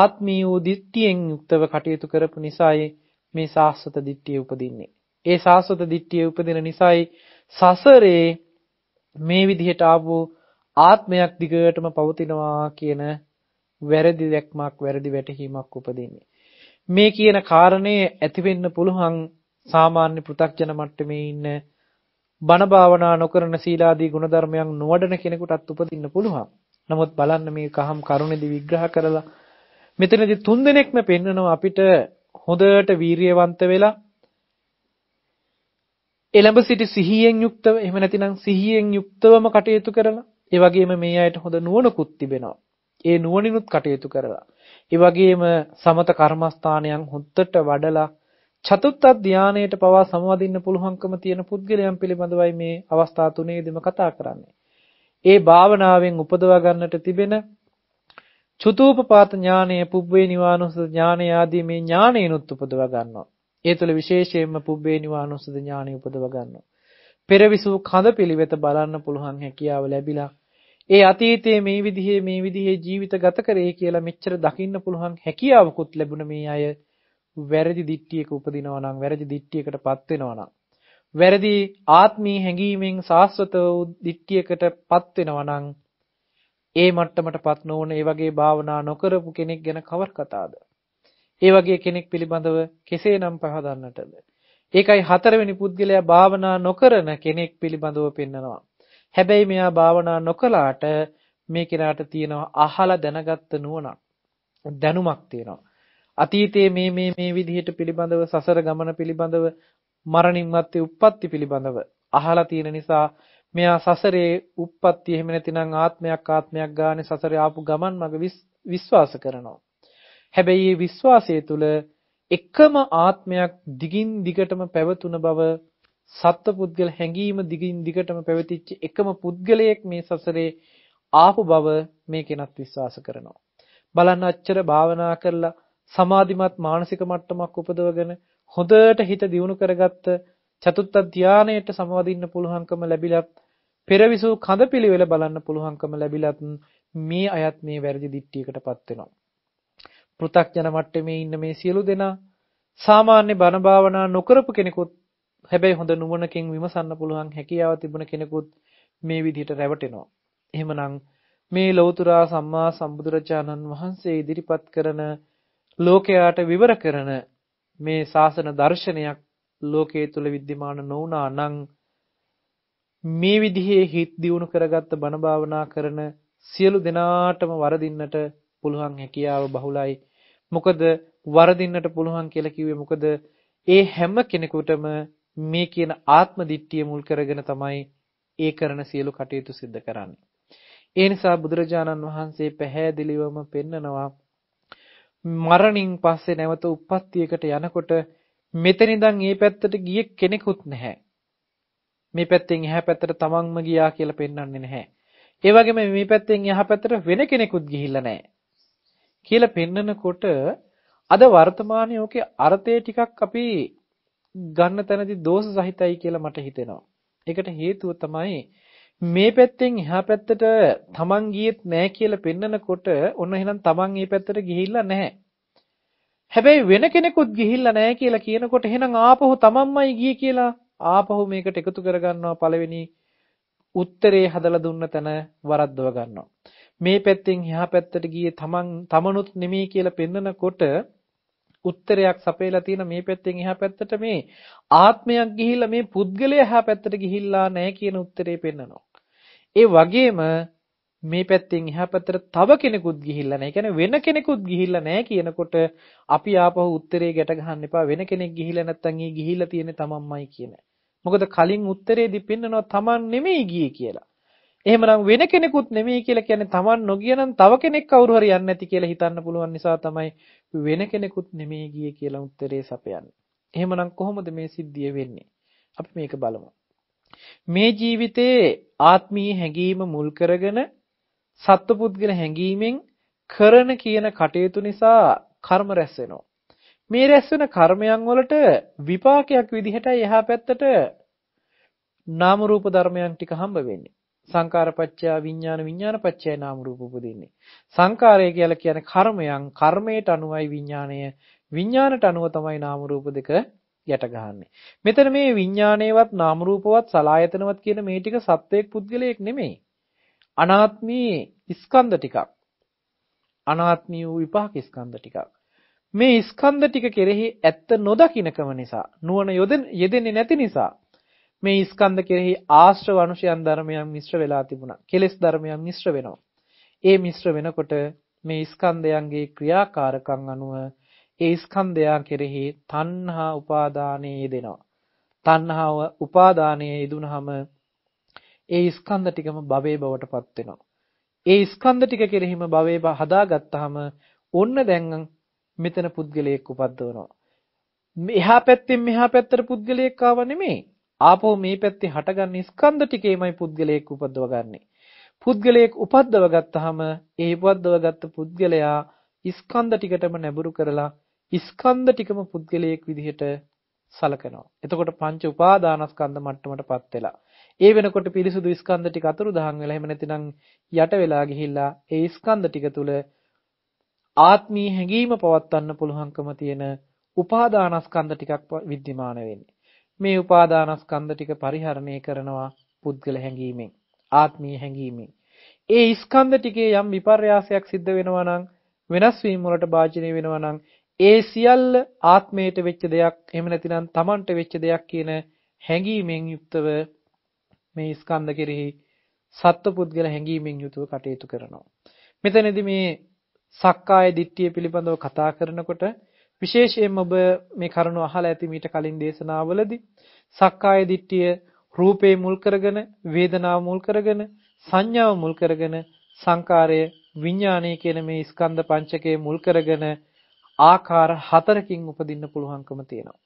ආත්මීය වූ දිට්ඨියෙන් යුක්තව කටයුතු කරපු නිසායි මේ සාස්වත දිට්ඨිය උපදින්නේ. ඒ සාස්වත දිට්ඨිය උපදින නිසායි සසරේ මේ විදිහට ආපු ආත්මයක් දිගටම පවතිනවා කියන වැරදි දැක්මක් වැරදි වැටහීමක් උපදින්නේ. මේ කියන කාරණේ ඇති වෙන්න පුළුවන් සාමාන්‍ය පෘථග්ජන මට්ටමේ ඉන්න බණ භාවනා නොකරන සීලාදී ගුණධර්මයන් නොවඩන කෙනෙකුටත් උපදින්න පුළුවන්. නමුත් බලන්න මේ කහම් කරුණේදී විග්‍රහ කරලා මෙතනදී තුන් දෙනෙක්ම පෙන්වනවා අපිට හොඳට වීරියවන්ත වෙලා එළඹ සිටි සිහියෙන් යුක්තව එහෙම නැතිනම් සිහියෙන් යුක්තවම කටයුතු කරලා ඒ වගේම මේ අයට හොඳ නුවණකුත් තිබෙනවා. ඒ නුවණිනුත් කටයුතු කරලා. ඒ වගේම සමත කර්මස්ථානයන් හොද්දට වඩලා චතුත්ථ ධානයට පවා සමවදින්න පුළුවන්කම තියෙන පුද්ගලයන් පිළිබඳවයි මේ අවස්ථා තුනේදීම කතා කරන්නේ. ඒ භාවනාවෙන් උපදවා ගන්නට තිබෙන චතුූපපාත ඥානය, පුබ්බේ නිවානස ඥානය ආදී මේ ඥානයනුත් උපදවා ගන්නවා. ඒ තුළ විශේෂයෙන්ම පුබ්බේ නිවානුසුද ඥාණය උපදව ගන්නවා. පෙරවිසූ කඳ පිළිවෙත බලන්න පුළුවන් හැකියාව ලැබිලා ඒ අතීතයේ මේ විදිහේ මේ විදිහේ ජීවිත ගත කරේ කියලා මෙච්චර දකින්න පුළුවන් හැකියාවකුත් ලැබුණ මේ අය වැරදි දිට්ඨියක උපදිනවා නම් වැරදි දිට්ඨියකටපත් වෙනවා නම් වැරදි ආත්මී හැඟීමෙන් සාස්වත වූ දිට්ඨියකටපත් වෙනවා නම් ඒ මට්ටමටපත් නොවන ඒ වගේ භාවනා නොකරපු කෙනෙක් ගැන කවර කතාවද ඒ වගේ කෙනෙක් පිළිබඳව කෙසේනම් පහදන්නටද? ඒකයි හතරවෙනි පුද්ගලයා භාවනා නොකරන කෙනෙක් පිළිබඳව පෙන්නනවා. හැබැයි මෙයා භාවනා නොකලාට මේ කෙනාට තියෙනවා අහලා දැනගත්ත නුවණක්. දැනුමක් තියෙනවා. අතීතයේ මේ මේ මේ විදිහට පිළිබඳව සසර ගමන පිළිබඳව මරණින් මත්තේ උප්පත්ති පිළිබඳව අහලා තියෙන නිසා මෙයා සසරේ උප්පත්ති එහෙම නැතිනම් ආත්මයක් ආත්මයක් ගානේ සසරේ ආපු ගමන් මග විශ්වාස කරනවා. හැබැයි මේ විශ්වාසය තුළ එකම ආත්මයක් දිගින් දිගටම පැවතුන බව සත්පුද්ගල හැඟීම දිගින් දිගටම පැවතිච්ච එකම පුද්ගලයෙක් මේ සසරේ ආපු බව මේ කෙනත් විශ්වාස කරනවා. බලන්න අච්චර භාවනා කරලා සමාධිමත් මානසික මට්ටමක් උපදවගෙන හොඳට හිත දියුණු කරගත්ත චතුත්ථ ධානයට සමවදින්න පුළුවන්කම ලැබිලත් පෙරවිසු කඳපිලිවෙල බලන්න පුළුවන්කම ලැබිලත් මේ අයත් මේ වැරදි දිට්ඨියකටපත් වෙනවා. පෘ탁ජන මට්ටමේ ඉන්න මේ සියලු දෙනා සාමාන්‍ය බණ භාවනා නොකරපු කෙනෙකුත් හැබැයි හොඳ නුවණකින් විමසන්න පුළුවන් හැකියාව තිබුණ කෙනෙකුත් මේ විදිහට රැවටෙනවා. එහෙමනම් මේ ලෞතර සම්මා සම්බුදුරජාණන් වහන්සේ ඉදිරිපත් කරන ලෝකයාට විවර කරන මේ ශාසන දර්ශනයක් ලෝකයේ තුල विद्यमान නොවුනා නම් මේ විදිහේ හිත් දියුණු කරගත්ත බණ භාවනා කරන සියලු දෙනාටම වරදින්නට පුළුවන් හැකියාව බහුලයි මොකද වරදින්නට පුළුවන් කියලා කිව්වේ මොකද ඒ හැම කෙනෙකුටම මේ කියන ආත්ම දිට්ඨිය මුල් කරගෙන තමයි ඒ කරන සියලු කටයුතු සිද්ධ කරන්නේ. ඒ නිසා බුදුරජාණන් වහන්සේ පැහැදිලිවම පෙන්නනවා මරණින් පස්සේ නැවත උප්පත්තියකට යනකොට මෙතන ඉඳන් මේ පැත්තට ගිය කෙනෙකුත් නැහැ. මේ පැත්තෙන් එහා පැත්තට තමන්ම ගියා කියලා පෙන්වන්නේ නැහැ. ඒ වගේම මේ පැත්තෙන් එහා පැත්තට වෙන කෙනෙකුත් ගිහිල්ලා නැහැ. කියලා පෙන්නකොට අද වර්තමානයේ ඕකේ අර්ථය ටිකක් අපි ගන්න තැනදී දෝෂ සහිතයි කියලා මට හිතෙනවා. ඒකට හේතුව තමයි මේ පැත්තෙන් එහා පැත්තට තමන් ගියෙත් නැහැ කියලා පෙන්නකොට ඔන්න එහෙනම් තමන් මේ පැත්තට ගිහිල්ලා නැහැ. හැබැයි වෙන කෙනෙකුත් ගිහිල්ලා නැහැ කියලා කියනකොට එහෙනම් ආපහු තමන්මයි ගියේ කියලා ආපහු මේකට එකතු කරගන්නවා පළවෙනි උත්තරේ හදලා දුන්න තැන වරද්දව ගන්නවා. මේ පැත්තෙන් එහා පැත්තට ගියේ තමන් තමනුත් නෙමෙයි කියලා පෙන්නකොට උත්තරයක් සපයලා තියෙන මේ පැත්තෙන් එහා පැත්තට මේ ආත්මයක් ගිහිල්ලා මේ පුද්ගලයා එහා පැත්තට ගිහිල්ලා නැහැ කියන උත්තරේ පෙන්නනවා. ඒ වගේම මේ පැත්තෙන් එහා පැත්තට තව කෙනෙකුත් ගිහිල්ලා නැහැ. කියන්නේ වෙන කෙනෙකුත් ගිහිල්ලා නැහැ කියනකොට අපි ආපහු උත්තරේ ගැට ගහන්න එපා. වෙන කෙනෙක් ගිහිල්ලා නැත්තම් ඒ ගිහිල්ලා තියෙන්නේ තමන්මයි කියන. මොකද කලින් උත්තරේදී පෙන්නනවා තමන් නෙමෙයි ගියේ කියලා. එහෙමනම් වෙන කෙනෙකුත් නෙමෙයි කියලා කියන්නේ Taman නොගිය නම් තව කෙනෙක් කවුරු හරි යන්නේ නැති කියලා හිතන්න පුළුවන් නිසා තමයි වෙන කෙනෙකුත් නෙමෙයි ගියේ කියලා උත්තරේ සපයන්නේ. එහෙමනම් කොහොමද මේ සිද්ධිය වෙන්නේ? අපි මේක බලමු. මේ ජීවිතයේ ආත්මීය හැඟීම මුල් කරගෙන සත්පුද්ගල හැඟීමෙන් කරන කියන කටයුතු නිසා කර්ම රැස් වෙනවා. මේ රැස් වෙන කර්මයන් වලට විපාකයක් විදිහටයි එහා පැත්තට නාම රූප ධර්මයන් ටික හම්බ වෙන්නේ. සංකාරපච්චය විඥාන විඥානපච්චය නාම රූප උපදින්නේ. සංකාරය කියලා කියන්නේ කර්මයන් කර්මයට අනුවයි විඥාණය විඥානට අනුව තමයි නාම රූප දෙක යට ගහන්නේ. මෙතන මේ විඥාණයවත් නාම රූපවත් සලායතනවත් කියන මේ ටික සත්වයක් පුද්ගලයෙක් නෙමෙයි. අනාත්මී ස්කන්ධ ටිකක්. අනාත්මී වූ විපාක ස්කන්ධ ටිකක්. මේ ස්කන්ධ ටික කෙරෙහි ඇත්ත නොදකින්නකම නිසා නුවණ යොදෙන්නේ නැති නිසා මේ ස්කන්ධ කෙරෙහි ආශ්‍රව අනුශයන් ධර්මයන් මිශ්‍ර වෙලා තිබුණා. කෙලෙස් ධර්මයන් මිශ්‍ර වෙනවා. ඒ මිශ්‍ර වෙනකොට මේ ස්කන්ධයන්ගේ ක්‍රියාකාරකම් අනුව ඒ ස්කන්ධයන් කෙරෙහි තණ්හා උපාදානයේ දෙනවා. තණ්හාව උපාදානයේ යෙදුනහම ඒ ස්කන්ධ ටිකම භවේ බවටපත් වෙනවා. ඒ ස්කන්ධ ටික කෙරෙහිම භවේ බව හදාගත්තාම ඔන්න දැන් මෙතන පුද්ගලයෙක් උපද්දවනවා. එහා පැත්තෙන් මෙහා පැත්තට පුද්ගලයෙක් ආව නෙමෙයි. ආපහු මේ පැත්තේ හටගන්න ස්කන්ධ ටිකේමයි පුද්ගලයෙක් උපද්දව ගන්නෙ. පුද්ගලයෙක් උපද්දව ගත්තාම ඒ උපද්දව ගත්ත පුද්ගලයා ස්කන්ධ ටිකටම නැඹුරු කරලා ස්කන්ධ ටිකම පුද්ගලයෙක් විදිහට සලකනවා. එතකොට පංච උපාදානස්කන්ධ මට්ටමටපත් වෙලා. ඒ වෙනකොට පිරිසුදු ස්කන්ධ ටික අතුරුදහන් වෙලා එහෙම නැතිනම් යට වෙලා ගිහිල්ලා ඒ ස්කන්ධ ටික තුල ආත්මී හැඟීම පවත්වන්න පුළුවන්කම තියෙන උපාදානස්කන්ධ ටිකක් විද්‍යමාන වෙන්නේ. මේ උපාදානස්කන්ධ ටික පරිහරණය කරනවා පුද්ගල හැඟීමෙන් ආත්මීය හැඟීමෙන් ඒ ස්කන්ධ ටිකේ යම් විපර්යාසයක් සිද්ධ වෙනවා නම් වෙනස් වීම වලට භාජනය වෙනවා නම් ඒ සියල්ල ආත්මයට වෙච්ච දෙයක් එහෙම නැතිනම් Tamanට වෙච්ච දෙයක් කියන හැඟීමෙන් යුක්තව මේ ස්කන්ධ කෙරෙහි සත්පුද්ගල හැඟීමෙන් යුතුව කටයුතු කරනවා. මෙතනදී මේ සක්කාය දිට්ඨිය පිළිබඳව කතා කරනකොට විශේෂයෙන්ම ඔබ මේ කරුණ අහලා ඇති මීට කලින් දේශනාවලදී සක්කාය දිට්ඨිය රූපේ මුල් කරගෙන වේදනාව මුල් කරගෙන සංඥාව මුල් කරගෙන සංකාරය විඥානය කියන මේ ස්කන්ධ පංචකය මුල් කරගෙන ආකාර හතරකින් උපදින්න පුළුවන්කම තියෙනවා.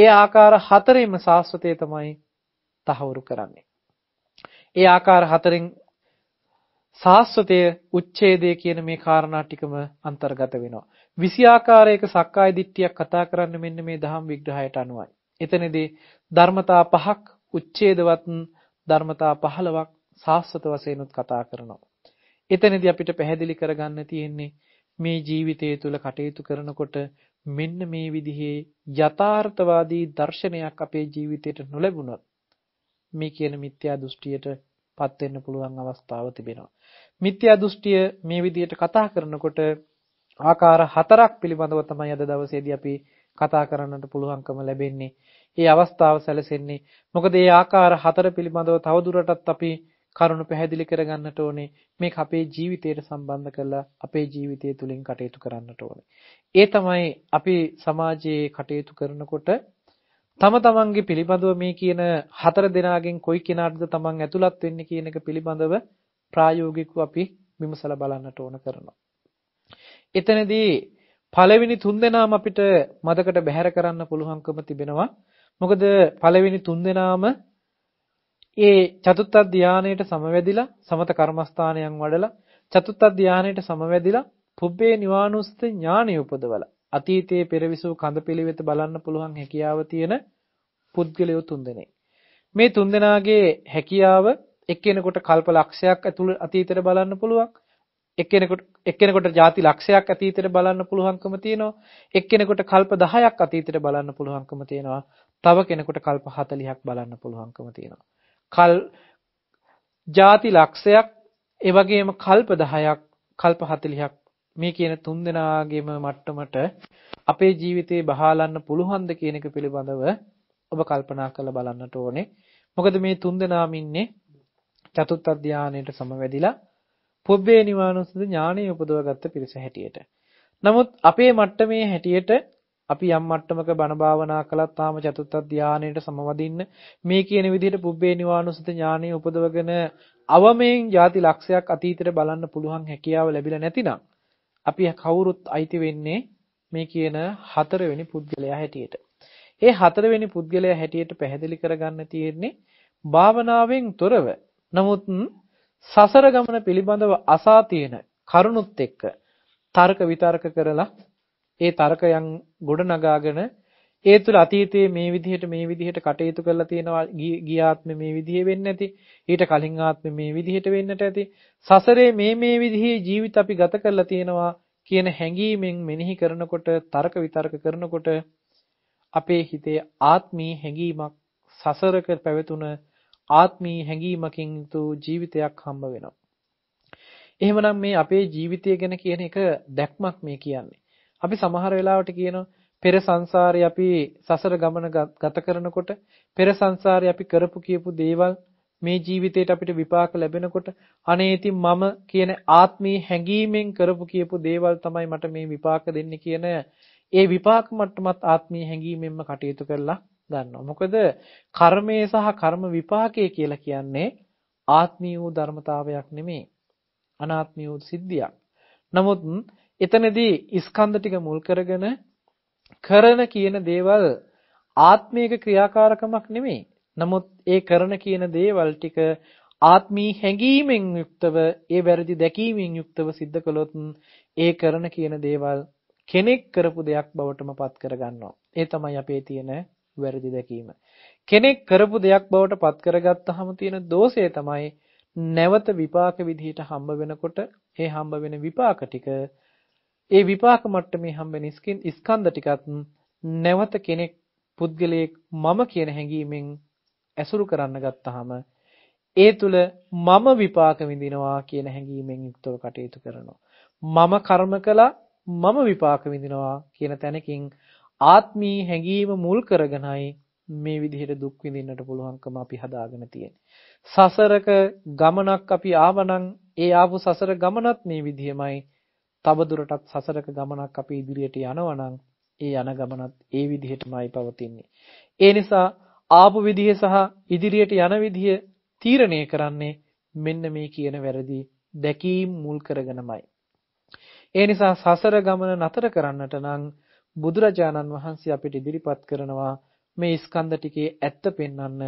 ඒ ආකාර හතරෙම සාස්වතය තමයි තහවුරු කරන්නේ. ඒ ආකාර හතරෙන් සාස්වතය උච්ඡේදය කියන මේ කාරණා ටිකම අන්තර්ගත වෙනවා. විසි ආකාරයක සක්කාය දිට්ඨියක් කතා කරන්න මෙන්න මේ දහම් විග්‍රහයට අනුවයි. එතනදී ධර්මතා පහක් උච්ඡේදවත් ධර්මතා 15ක් සාස්වත වශයෙන්ුත් කතා කරනවා. එතනදී අපිට පැහැදිලි කරගන්න තියෙන්නේ මේ ජීවිතය තුළ කටයුතු කරනකොට මෙන්න මේ විදිහේ යථාර්ථවාදී දර්ශනයක් අපේ ජීවිතයට නොලැබුණොත් මේ කියන මිත්‍යා දෘෂ්ටියට පත් වෙන්න පුළුවන් අවස්ථාව තිබෙනවා. මිත්‍යා දෘෂ්ටිය මේ විදිහට කතා කරනකොට ආකාර හතරක් පිළිබඳව තමයි අද දවසේදී අපි කතා කරන්නට පුළුවන්කම ලැබෙන්නේ. මේ අවස්ථාව සැලසෙන්නේ මොකද මේ ආකාර හතර පිළිබඳව තවදුරටත් අපි කරුණු පැහැදිලි කරගන්නට ඕනේ. මේක අපේ ජීවිතයට සම්බන්ධ කරලා අපේ ජීවිතය තුලින් කටයුතු කරන්නට ඕනේ. ඒ තමයි අපි සමාජයේ කටයුතු කරනකොට තම තමන්ගේ පිළිබඳව මේ කියන හතර දෙනාගෙන් කොයි කෙනාටද තමන් ඇතුළත් වෙන්නේ කියන එක පිළිබඳව ප්‍රායෝගිකව අපි විමසලා බලන්නට ඕන කරනවා. එතනදී පළවෙනි තුන්දෙනාම අපිට මතකට බැහැර කරන්න පුළුවන්කම තිබෙනවා. මොකද පළවෙනි තුන්දෙනාම ඒ චතුත්ථ ධානයට සමවැදිලා සමත කර්මස්ථානයන් වඩලා චතුත්ථ ධානයට සමවැදිලා පුබ්බේ නිවානුස්ත ඥානය උපදවලා අතීතයේ පෙරවිසූ කඳ පිළිවෙත බලන්න පුළුවන් හැකියාව තියෙන පුද්ගලයෝ තුන්දෙනෙක්. මේ තුන්දෙනාගේ හැකියාව එක්කෙනෙකුට කල්ප ලක්ෂයක් ඇතුළ අතීතයට බලන්න පුළුවන්. එක්කෙනෙකුට එක්කෙනෙකුට ಜಾති ලක්ෂයක් අතීතයට බලන්න පුළුවන්කම තියෙනවා. එක්කෙනෙකුට කල්ප 10ක් අතීතයට බලන්න පුළුවන්කම තියෙනවා. තව කෙනෙකුට කල්ප 40ක් බලන්න පුළුවන්කම තියෙනවා. කල් ಜಾති ලක්ෂයක් ඒ වගේම කල්ප 10ක් කල්ප 40ක් මේ කියන තුන්දෙනාගේම මට්ටමට අපේ ජීවිතේ බහාලන්න පුළුවන්ද කියන එක පිළිබඳව ඔබ කල්පනා කරලා බලන්නට ඕනේ. මොකද මේ තුන්දෙනාම ඉන්නේ චතුත් අධ්‍යානයට සමවැදිලා පොබ්බේ නිවානුසුද ඥානය උපදවගත්ත පිරිස හැටියට. නමුත් අපේ මට්ටමේ හැටියට අපි යම් මට්ටමක බණ භාවනා කළත් තාම චතුත්ථ ධානයට සමවදින්න මේ කියන විදිහට පුබ්බේ නිවානුසත ඥානය උපදවගෙන අවමයෙන් ಜಾති ලක්ෂයක් අතීතයට බලන්න පුළුවන් හැකියාව ලැබිලා නැතිනම් අපි කවුරුත් අයිති වෙන්නේ මේ කියන හතරවෙනි පුද්ගලයා හැටියට. ඒ හතරවෙනි පුද්ගලයා හැටියට පැහැදිලි කරගන්න තියෙන්නේ භාවනාවෙන් තොරව. නමුත් සසර ගමන පිළිබඳව අසා තියෙන කරුණුත් එක්ක තර්ක විතර්ක කරලා ඒ තර්කයන් ගොඩනගාගෙන ඒ තුළ අතීතයේ මේ විදිහට මේ විදිහට කටයුතු කරලා තියෙනවා ගිය ආත්මේ මේ විදිහේ වෙන්න ඇති ඊට කලින් ආත්මේ මේ විදිහට වෙන්නට ඇති සසරේ මේ මේ විදිහේ ජීවිත අපි ගත කරලා තියෙනවා කියන හැඟීමෙන් මෙනෙහි කරනකොට තර්ක විතර්ක කරනකොට අපේ හිතේ ආත්මී හැඟීමක් සසරක පැවතුන ආත්මී හැඟීමකින් යුතු ජීවිතයක් හම්බ වෙනවා එහෙමනම් මේ අපේ ජීවිතය ගැන කියන එක දැක්මක් මේ කියන්නේ අපි සමහර වෙලාවට කියනවා පෙර සංසාරේ අපි සසර ගමන ගත කරනකොට පෙර සංසාරේ අපි කරපු කියපු දේවල් මේ ජීවිතේට අපිට විපාක ලැබෙනකොට අනේ ඉතින් මම කියන ආත්මී හැඟීමෙන් කරපු කියපු දේවල් තමයි මට මේ විපාක දෙන්නේ කියන ඒ විපාක මට්ටමත් ආත්මී හැඟීමෙන්ම කටයුතු කරලා ගන්නවා. මොකද කර්මය සහ කර්ම විපාකය කියලා කියන්නේ ආත්මීය වූ ධර්මතාවයක් නෙමෙයි. අනාත්මීය වූ සිද්ධියක්. නමුත් එතනදී ස්කන්ධ ටික මුල් කරගෙන කරන කියන දේවල් ආත්මයක ක්‍රියාකාරකමක් නෙමෙයි. නමුත් ඒ කරන කියන දේවල් ටික ආත්මී හැඟීමෙන් යුක්තව ඒ වැරදි දැකීමෙන් යුක්තව සිද්ධ කළොත් ඒ කරන කියන දේවල් කෙනෙක් කරපු දෙයක් බවටම පත් කරගන්නවා. ඒ තමයි අපේ තියෙන වැරදි දැකීම. කෙනෙක් කරපු දෙයක් බවට පත් කරගත්තාම තියෙන දෝෂය තමයි නැවත විපාක විදිහට හම්බ වෙනකොට ඒ හම්බ වෙන විපාක ටික ඒ විපාක මට්ටමේ හම්බෙන ස්කන්ධ ටිකත් නැවත කෙනෙක් පුද්ගලයෙක් මම කියන හැඟීමෙන් ඇසුරු කරන්න ගත්තාම ඒ තුල මම විපාක විඳිනවා කියන හැඟීමෙන් යුක්තව කටයුතු කරනවා. මම කර්ම කළා මම විපාක විඳිනවා කියන තැනකින් ආත්මී හැඟීම මුල් කරගෙනයි මේ විදිහට දුක් විඳින්නට පුළුවන්කම අපි හදාගෙන තියෙන්නේ. සසරක ගමනක් අපි ආවනම් ඒ ආපු සසර ගමනත් මේ විදිහමයි තවදුරටත් සසරක ගමනක් අපි ඉදිරියට යනවා ඒ යන ගමනත් ඒ විදිහටමයි පවතින්නේ. ඒ නිසා ආපු විදිහ සහ ඉදිරියට යන විදිහ තීරණය කරන්නේ මෙන්න මේ කියන වැරදි දැකීම් මුල් කරගෙනමයි. ඒ නිසා සසර ගමන නතර කරන්නට නම් බුදුරජාණන් වහන්සේ අපිට ඉදිරිපත් කරනවා මේ ස්කන්ධ ටිකේ ඇත්ත පෙන්වන්න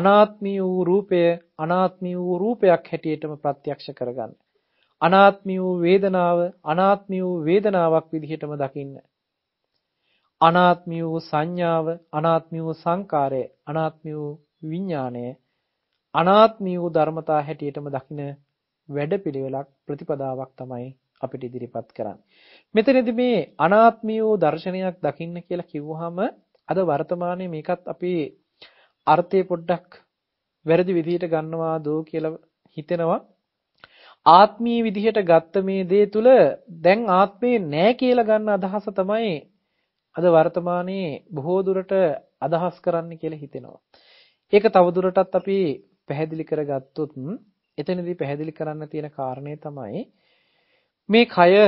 අනාත්මී වූ රූපය අනාත්මී වූ රූපයක් හැටියටම ප්‍රත්‍යක්ෂ කරගන්න. අනාත්මී වූ වේදනාව අනාත්මී වූ වේදනාවක් විදිහටම දකින්න. අනාත්මී වූ සංඥාව අනාත්මී වූ සංකාරය අනාත්මී වූ විඥාණය අනාත්මී වූ ධර්මතා හැටියටම දකින වැඩපිළිවෙලක් ප්‍රතිපදාවක් තමයි අපිට ඉදිරිපත් කරන්නේ. මෙතනදී මේ අනාත්මී වූ දර්ශනයක් දකින්න කියලා කිව්වහම අද වර්තමානයේ මේකත් අපි අර්ථය පොඩ්ඩක් වැරදි විදිහට ගන්නවා දෝ කියලා හිතෙනවා. ආත්මීය විදිහට ගත්ත මේ දේ තුල දැන් ආත්මේ නැහැ කියලා ගන්න අදහස තමයි අද වර්තමානයේ බොහෝ දුරට අදහස් කරන්න කියලා හිතෙනවා. ඒක තව දුරටත් අපි පැහැදිලි කරගත්තොත් එතනදී පැහැදිලි කරන්න තියෙන කාරණේ තමයි මේ කය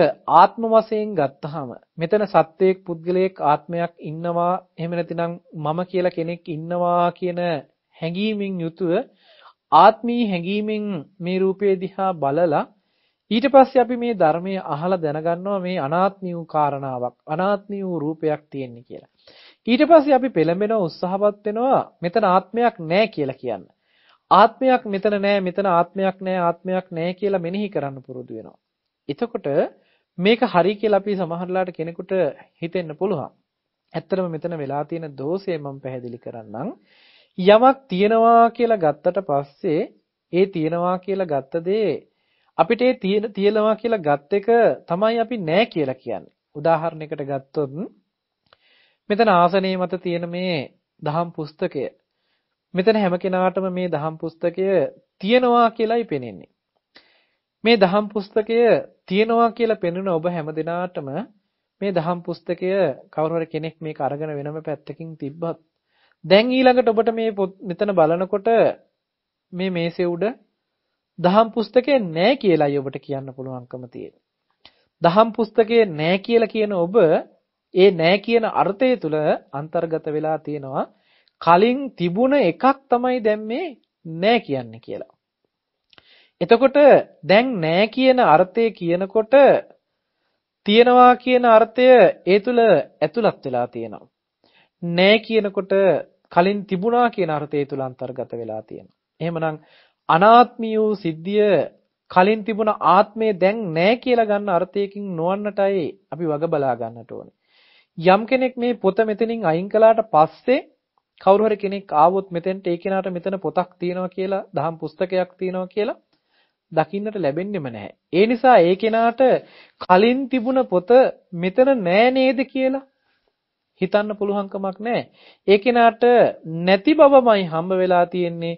ආත්ම වශයෙන් ගත්තාම මෙතන සත්වයක් පුද්ගලයෙක් ආත්මයක් ඉන්නවා එහෙම නැතිනම් මම කියලා කෙනෙක් ඉන්නවා කියන හැඟීමෙන් යුතුව ආත්මී හැඟීමෙන් මේ රූපය දිහා බලලා ඊට පස්සේ අපි මේ ධර්මය අහලා දැනගන්නවා මේ අනාත්මී වූ කාරණාවක් අනාත්මී වූ රූපයක් තියෙන්නේ කියලා. ඊට පස්සේ අපි පෙළඹෙනවා උත්සාහවත් වෙනවා මෙතන ආත්මයක් නැහැ කියලා කියන්න. ආත්මයක් මෙතන නැහැ මෙතන ආත්මයක් නැහැ ආත්මයක් නැහැ කියලා මෙනෙහි කරන්න පුරුදු වෙනවා. එතකොට මේක හරි කියලා අපි සමහරලාට කෙනෙකුට හිතෙන්න පුළුවන්. ඇත්තටම මෙතන වෙලා තියෙන දෝෂය මම පැහැදිලි කරන්නම්. යමක් තියනවා කියලා ගත්තට පස්සේ ඒ තියනවා කියලා ගත්ත දේ අපිට ඒ තියෙන තියනවා කියලා ගත් එක තමයි අපි නෑ කියලා කියන්නේ. උදාහරණයකට ගත්තොත් මෙතන ආසනයේ මත තියෙන මේ දහම් පුස්තකය. මෙතන හැම කෙනාටම මේ දහම් පුස්තකය තියෙනවා කියලායි පෙනෙන්නේ. මේ දහම් පුස්තකය තියෙනවා කියලා පෙනෙන ඔබ හැම දිනාටම මේ දහම් පුස්තකය කවුරු කෙනෙක් මේක අරගෙන වෙනම පැත්තකින් තිබ්බත් දැන් ඊළඟට ඔබට මේ මෙතන බලනකොට මේ මේසේ උඩ දහම් පුස්තකේ නැහැ කියලායි ඔබට කියන්න පුළුවන්කම තියෙන්නේ. දහම් පුස්තකේ නැහැ කියලා කියන ඔබ ඒ නැහැ කියන අර්ථය තුල අන්තර්ගත වෙලා තියෙනවා කලින් තිබුණ එකක් තමයි දැන් මේ නැහැ කියන්නේ කියලා. එතකොට දැන් නෑ කියන අර්ථය කියනකොට තියනවා කියන අර්ථය ඒ තුල ඇතුළත් වෙලා තියෙනවා. නෑ කියනකොට කලින් තිබුණා කියන අර්ථය තුල අන්තර්ගත වෙලා තියෙනවා. එහෙමනම් අනාත්මී වූ සිද්ධිය කලින් තිබුණ ආත්මය දැන් නැහැ කියලා ගන්න අර්ථයකින් නොවන්නටයි අපි වග බලා ගන්නට ඕනේ. යම් කෙනෙක් මේ පොත මෙතනින් අයින් කළාට පස්සේ කවුරු හරි කෙනෙක් ආවොත් මෙතෙන්ට ඒ කෙනාට මෙතන පොතක් තියෙනවා කියලා, දහම් පුස්තකයක් තියෙනවා කියලා දකින්නට ලැබෙන්නෙම නැහැ. ඒ නිසා ඒ කෙනාට කලින් තිබුණ පොත මෙතන නෑ නේද කියලා හිතන්න පුළුවන් කමක් නැහැ. ඒ කෙනාට නැති බවමයි හම්බ වෙලා තියෙන්නේ.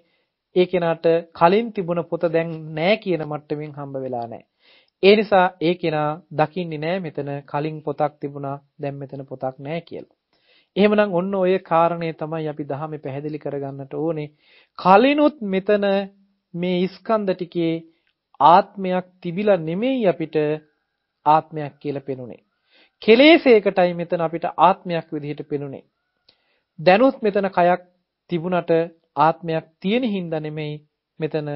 ඒ කෙනාට කලින් තිබුණ පොත දැන් නැහැ කියන මට්ටමින් හම්බ වෙලා නැහැ. ඒ නිසා ඒ කෙනා දකින්නේ නැහැ මෙතන කලින් පොතක් තිබුණා දැන් මෙතන පොතක් නැහැ කියලා. එහෙමනම් ඔන්න ඔය කාරණේ තමයි අපි දහමේ පැහැදිලි කරගන්නට ඕනේ. කලිනුත් මෙතන මේ ස්කන්ධ ටිකේ ආත්මයක් තිබිලා නෙමෙයි අපිට ආත්මයක් කියලා පෙනුනේ. කෙලෙසයකටයි මෙතන අපිට ආත්මයක් විදිහට පෙනුනේ. දැනුත් මෙතන කයක් තිබුණට ආත්මයක් තියෙන හින්දා නෙමෙයි මෙතන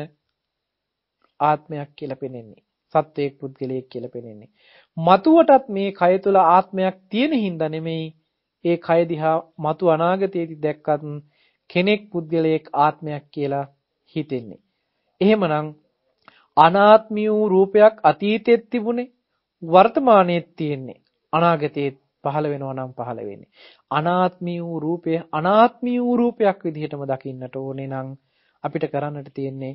ආත්මයක් කියලා පෙනෙන්නේ. සත්වයක් පුද්ගලයෙක් කියලා පෙනෙන්නේ. මතුවටත් මේ කය තුල ආත්මයක් තියෙන හින්දා නෙමෙයි ඒ කය දිහා මතු අනාගතයේදී දැක්කත් කෙනෙක් පුද්ගලයෙක් ආත්මයක් කියලා හිතෙන්නේ. එහෙමනම් අනාත්මිය වූ රූපයක් අතීතයේ තිබුණේ වර්තමානයේ තියෙන්නේ. අනාගතයේ පහළ වෙනවා නම් පහළ වෙන්නේ. අනාත්මී වූ රූපය අනාත්මී වූ රූපයක් විදිහටම දකින්නට ඕනේ නම් අපිට කරන්නට තියෙන්නේ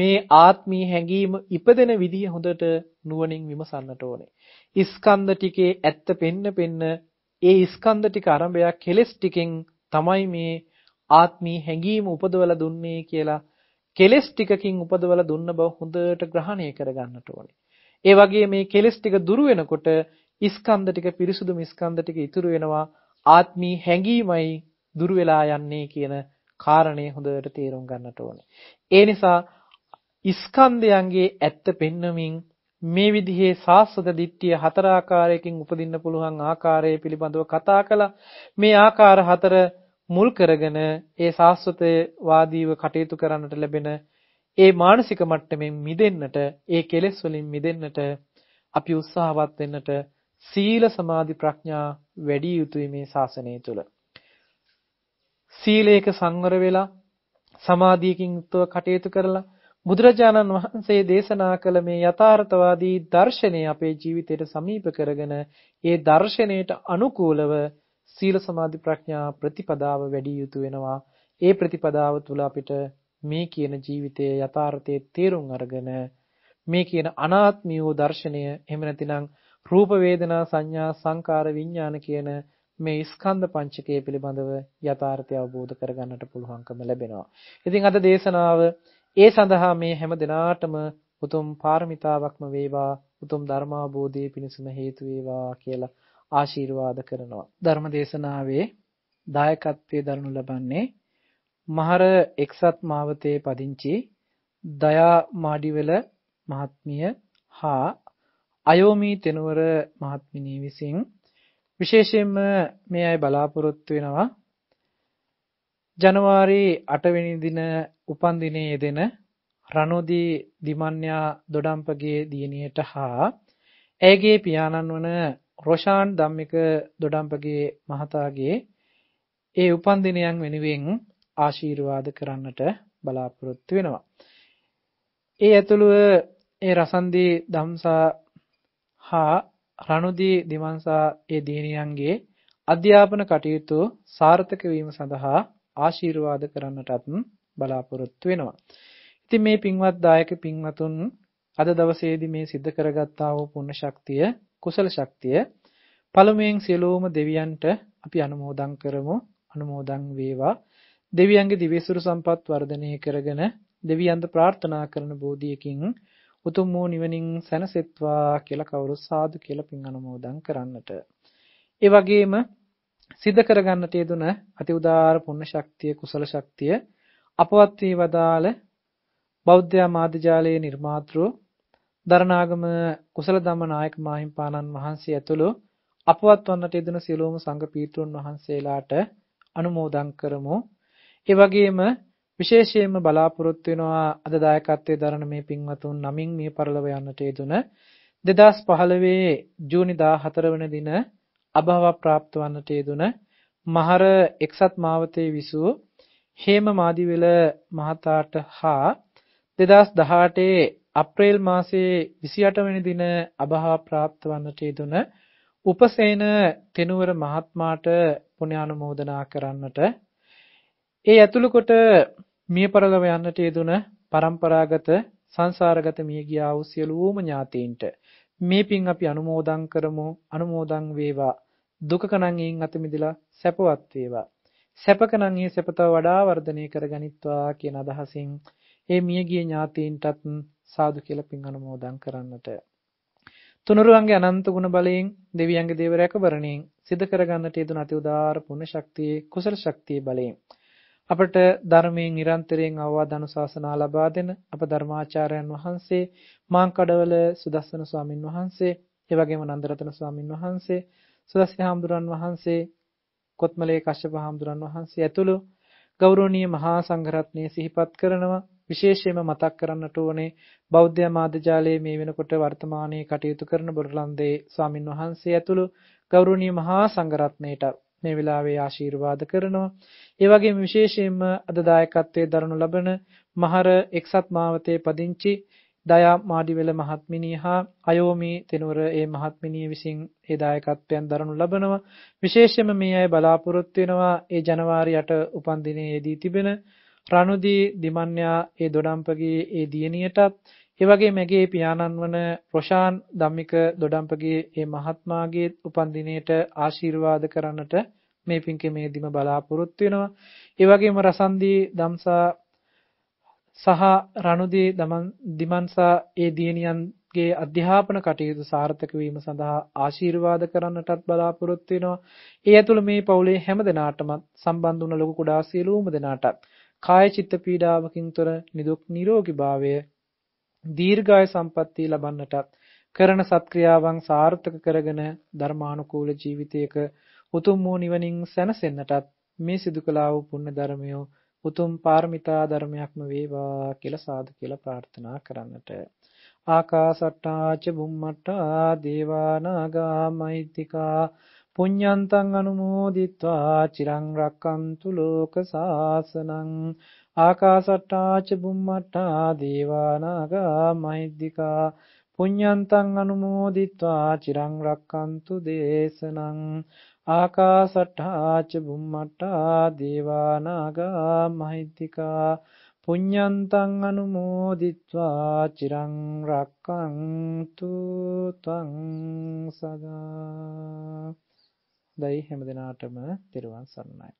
මේ ආත්මී හැඟීම ඉපදෙන විදිය හොඳට නුවණින් විමසන්නට ඕනේ. ස්කන්ධ ටිකේ ඇත්ත පෙන්න පෙන්න ඒ ස්කන්ධ ටික ආරම්භය කෙලස් ටිකෙන් තමයි මේ ආත්මී හැඟීම උපදවලා දුන්නේ කියලා කෙලස් ටිකකින් උපදවලා දුන්න බව හොඳට ග්‍රහණය කරගන්නට ඕනේ. ඒ වගේ මේ කෙලස් ටික දුරු වෙනකොට ස්කන්ධ ටික පිරිසුදු ස්කන්ධ ටික ඉතුරු වෙනවා ආත්මී හැඟීමයි දුර වෙලා යන්නේ කියන කාරණේ හොඳට තේරුම් ගන්නට ඕනේ. ඒ නිසා ස්කන්ධයන්ගේ ඇත්ත පෙන්වමින් මේ විදිහේ සාස්වත දිට්ඨිය හතර ආකාරයකින් උපදින්න පුළුවන් ආකාරය පිළිබඳව කතා කළා. මේ ආකාර හතර මුල් කරගෙන ඒ සාස්වතේ වාදීව කටයුතු කරන්නට ලැබෙන ඒ මානසික මට්ටමින් මිදෙන්නට, ඒ කෙලෙස් වලින් මිදෙන්නට අපි උත්සාහවත් වෙන්නට සීල සමාධි ප්‍රඥා වැඩි යුතුයි මේ ශාසනය තුල. සීලයක සංවර වෙලා සමාධියකින් යුක්තව කටයුතු කරලා බුදුරජාණන් වහන්සේ දේශනා කළ මේ යථාර්ථවාදී දර්ශනය අපේ ජීවිතයට සමීප කරගෙන ඒ දර්ශනයට අනුකූලව සීල සමාධි ප්‍රඥා ප්‍රතිපදාව වැඩි යුතු වෙනවා. ඒ ප්‍රතිපදාව තුල අපිට මේ කියන ජීවිතයේ යථාර්ථයේ තේරුම් අරගෙන මේ කියන අනාත්මියෝ දර්ශනය එහෙම නැතිනම් රූප වේදනා සංඥා සංකාර විඥාන කියන මේ ස්කන්ධ පංචකය පිළිබඳව යථාර්ථය අවබෝධ කරගන්නට පුළුවන්කම ලැබෙනවා. ඉතින් අද දේශනාව ඒ සඳහා මේ හැම දිනාටම උතුම් පාරමිතාවක්ම වේවා උතුම් ධර්මාබෝධයේ පිණසම හේතු වේවා කියලා ආශිර්වාද කරනවා. ධර්ම දේශනාවේ දායකත්වයේ දරනු ලබන්නේ මහර එක්සත් මාවතේ පදිංචි දයා මාඩිවල මහත්මිය හා අයෝමී තෙනුවර මහත්මිනී විසින් විශේෂයෙන්ම මේ අය බලාපොරොත්තු වෙනවා ජනවාරි 8 වෙනි දින උපන් දිනයේ යෙදෙන රණෝදී දිමන්යා දොඩම්පගේ දියණියට හා ඇයගේ පියාණන් වන රොෂාන් ධම්මික දොඩම්පගේ මහතාගේ ඒ උපන් දිනයන් වෙනුවෙන් ආශිර්වාද කරන්නට බලාපොරොත්තු වෙනවා. ඒ ඇතුළුව ඒ රසන්දී ධම්සා හා රණුදී දිමන්සා ඒ දියණියන්ගේ අධ්‍යාපන කටයුතු සාර්ථක වීම සඳහා ආශිර්වාද කරන්නටත් බලාපොරොත්තු වෙනවා. ඉතින් මේ පින්වත් දායක පින්වතුන් අද දවසේදී මේ සිද්ධ කරගත්තා වූ පුණ්‍ය ශක්තිය, කුසල ශක්තිය පළමුවෙන් සියලුම දෙවියන්ට අපි අනුමෝදන් කරමු. අනුමෝදන් වේවා. දෙවියන්ගේ දිවිසුරු සම්පත් වර්ධනය කරගෙන දෙවියන්ට ප්‍රාර්ථනා කරන බෝධියකින් උතුම් වූ නිවනින් සැනසෙත්වා කියලා කවුරු සාදු කියලා පින් අනුමෝදන් කරන්නට. ඒ වගේම සිද්ධ කරගන්නට යෙදුන අති උදාාර පුණ්‍ය ශක්තිය කුසල ශක්තිය අපවත් වී වදාළ බෞද්ධ ආමාදජාලයේ නිර්මාතෘ දරණාගම කුසල ධම්ම නායක මාහිම්පාණන් වහන්සේ ඇතුළු අපවත් වන්නට යෙදුන සියලුම සංඝ පීඨුන් වහන්සේලාට අනුමෝදන් කරමු. ඒ වගේම විශේෂයෙන්ම බලාපොරොත්තු වෙනවා අද දායකත්වයේ දරන මේ පින්වතුන් නමින් මිය පරලව යන්නට යෙදුන 2015 ජූනි 14 වන දින අභව ප්‍රාප්ත වන්නට යෙදුන මහර එක්සත් මාවතේ විසූ හේම මාදිවිල මහතාට හා 2018 අප්‍රේල් මාසයේ 28 වෙනි දින අභව ප්‍රාප්ත වන්නට යෙදුන උපසේන තෙනුවර මහත්මාට පුණ්‍යානුමෝදනා කරන්නට ඒ ඇතුළු කොට මිය පරලොව යන්නට යෙදුන પરම්පරාගත සංසාරගත මිය ගියා වූ සියලුම ඥාතීන්ට මේ පින් අපි අනුමෝදන් කරමු අනුමෝදන් වේවා දුකකණන් එයින් අත මිදලා සැපවත් වේවා සැපකණන් ඒ සැපත වඩා වර්ධනය කරගනිත්වා කියන අදහසින් ඒ මියගිය ඥාතීන්ටත් සාදු කියලා පින් අනුමෝදන් කරන්නට තුනුරුවන්ගේ අනන්ත ගුණ බලයෙන් දෙවියන්ගේ දේව රැකවරණයෙන් සිදු කරගන්නට යෙදුන අති උදාාර පුණ්‍ය ශක්තියේ කුසල ශක්තියේ බලයෙන් අපට ධර්මයෙන් නිරන්තරයෙන් අවවාද අනුශාසනා ලබා දෙන අප ධර්මාචාර්යයන් වහන්සේ මාංකඩවල සුදස්සන ස්වාමින් වහන්සේ ඒ වගේම නන්දරතන ස්වාමින් වහන්සේ සුදස්සී හාමුදුරන් වහන්සේ කොත්මලේ කශ්‍යප හාමුදුරන් වහන්සේ ඇතුළු ගෞරවනීය මහා සංඝරත්නය සිහිපත් කරනවා විශේෂයෙන්ම මතක් කරන්නට ඕනේ බෞද්ධ මාධ්‍යාලයේ මේ වෙනකොට වර්තමානයේ කටයුතු කරන බුරුලන්දේ ස්වාමින් වහන්සේ ඇතුළු ගෞරවනීය මහා සංඝරත්නයට මේ වෙලාවේ ආශිර්වාද කරනවා. ඒ වගේම විශේෂයෙන්ම අද දායකත්වයේ දරනු ලබන මහර එක්සත් මාවතේ පදිංචි දයා මාඩිවැල මහත්මිනිය හා අයෝමි තෙනුවර ඒ මහත්මිනිය විසින් ඒ දායකත්වයන් දරනු ලබනවා. විශේෂයෙන්ම මේ අය බලාපොරොත්තු වෙනවා ඒ ජනවාරි 8 උපන්දිනයේදී තිබෙන රණුදී දිමන්යා ඒ දොඩම්පගේ ඒ දියණියටත් ඒ වගේම මගේ පියාණන් වන රොෂාන් ධම්මික දොඩම්පගේ මේ මහත්මාගේ උපන්දිනයට ආශිර්වාද කරන්නට මේ පින්කමේදීම බලාපොරොත්තු වෙනවා. ඒ වගේම රසන්දී දම්සා සහ රණුදී දිමන්සා ඒ දියණියන්ගේ අධ්‍යාපන කටයුතු සාර්ථක වීම සඳහා ආශිර්වාද කරන්නටත් බලාපොරොත්තු වෙනවා. ඒ ඇතුළ මේ පවුලේ හැම දෙනාටම සම්බන්ධ වුණ ලොකු කුඩා සියලුම දෙනාටත් කාය චිත්ත පීඩාවකින් තොර නිදුක් නිරෝගී භාවය දීර්ඝාය සම්පත්තිය ලබන්නටත් කරන සත්ක්‍රියාවන් සාර්ථක කරගෙන ධර්මානුකූල ජීවිතයක උතුම් වූ නිවනින් සැනසෙන්නටත් මේ සිදු කළා වූ පුණ්‍ය ධර්මය උතුම් පාරමිතා ධර්මයක්ම වේවා කියලා සාදු කියලා ප්‍රාර්ථනා කරන්නට ආකාසට්ටා ච බුම්මට්ටා දේවා නාග මෛත්‍තිකා පුඤ්ඤන්තං අනුමෝදිත්වා චිරං රක්칸තු ලෝක සාසනං ආකාසට්ටාච බුම්මට්ටා දේවානාගා මහිද්దికා පුඤ්ඤන්තං අනුමෝදිත්වා චිරං රක්칸තු දේශනං ආකාසට්ටාච බුම්මට්ටා දේවානාගා මහිද්దికා පුඤ්ඤන්තං අනුමෝදිත්වා චිරං රක්칸තු තං සදා දෛ හැමදිනාටම තිරුවන් සරණයි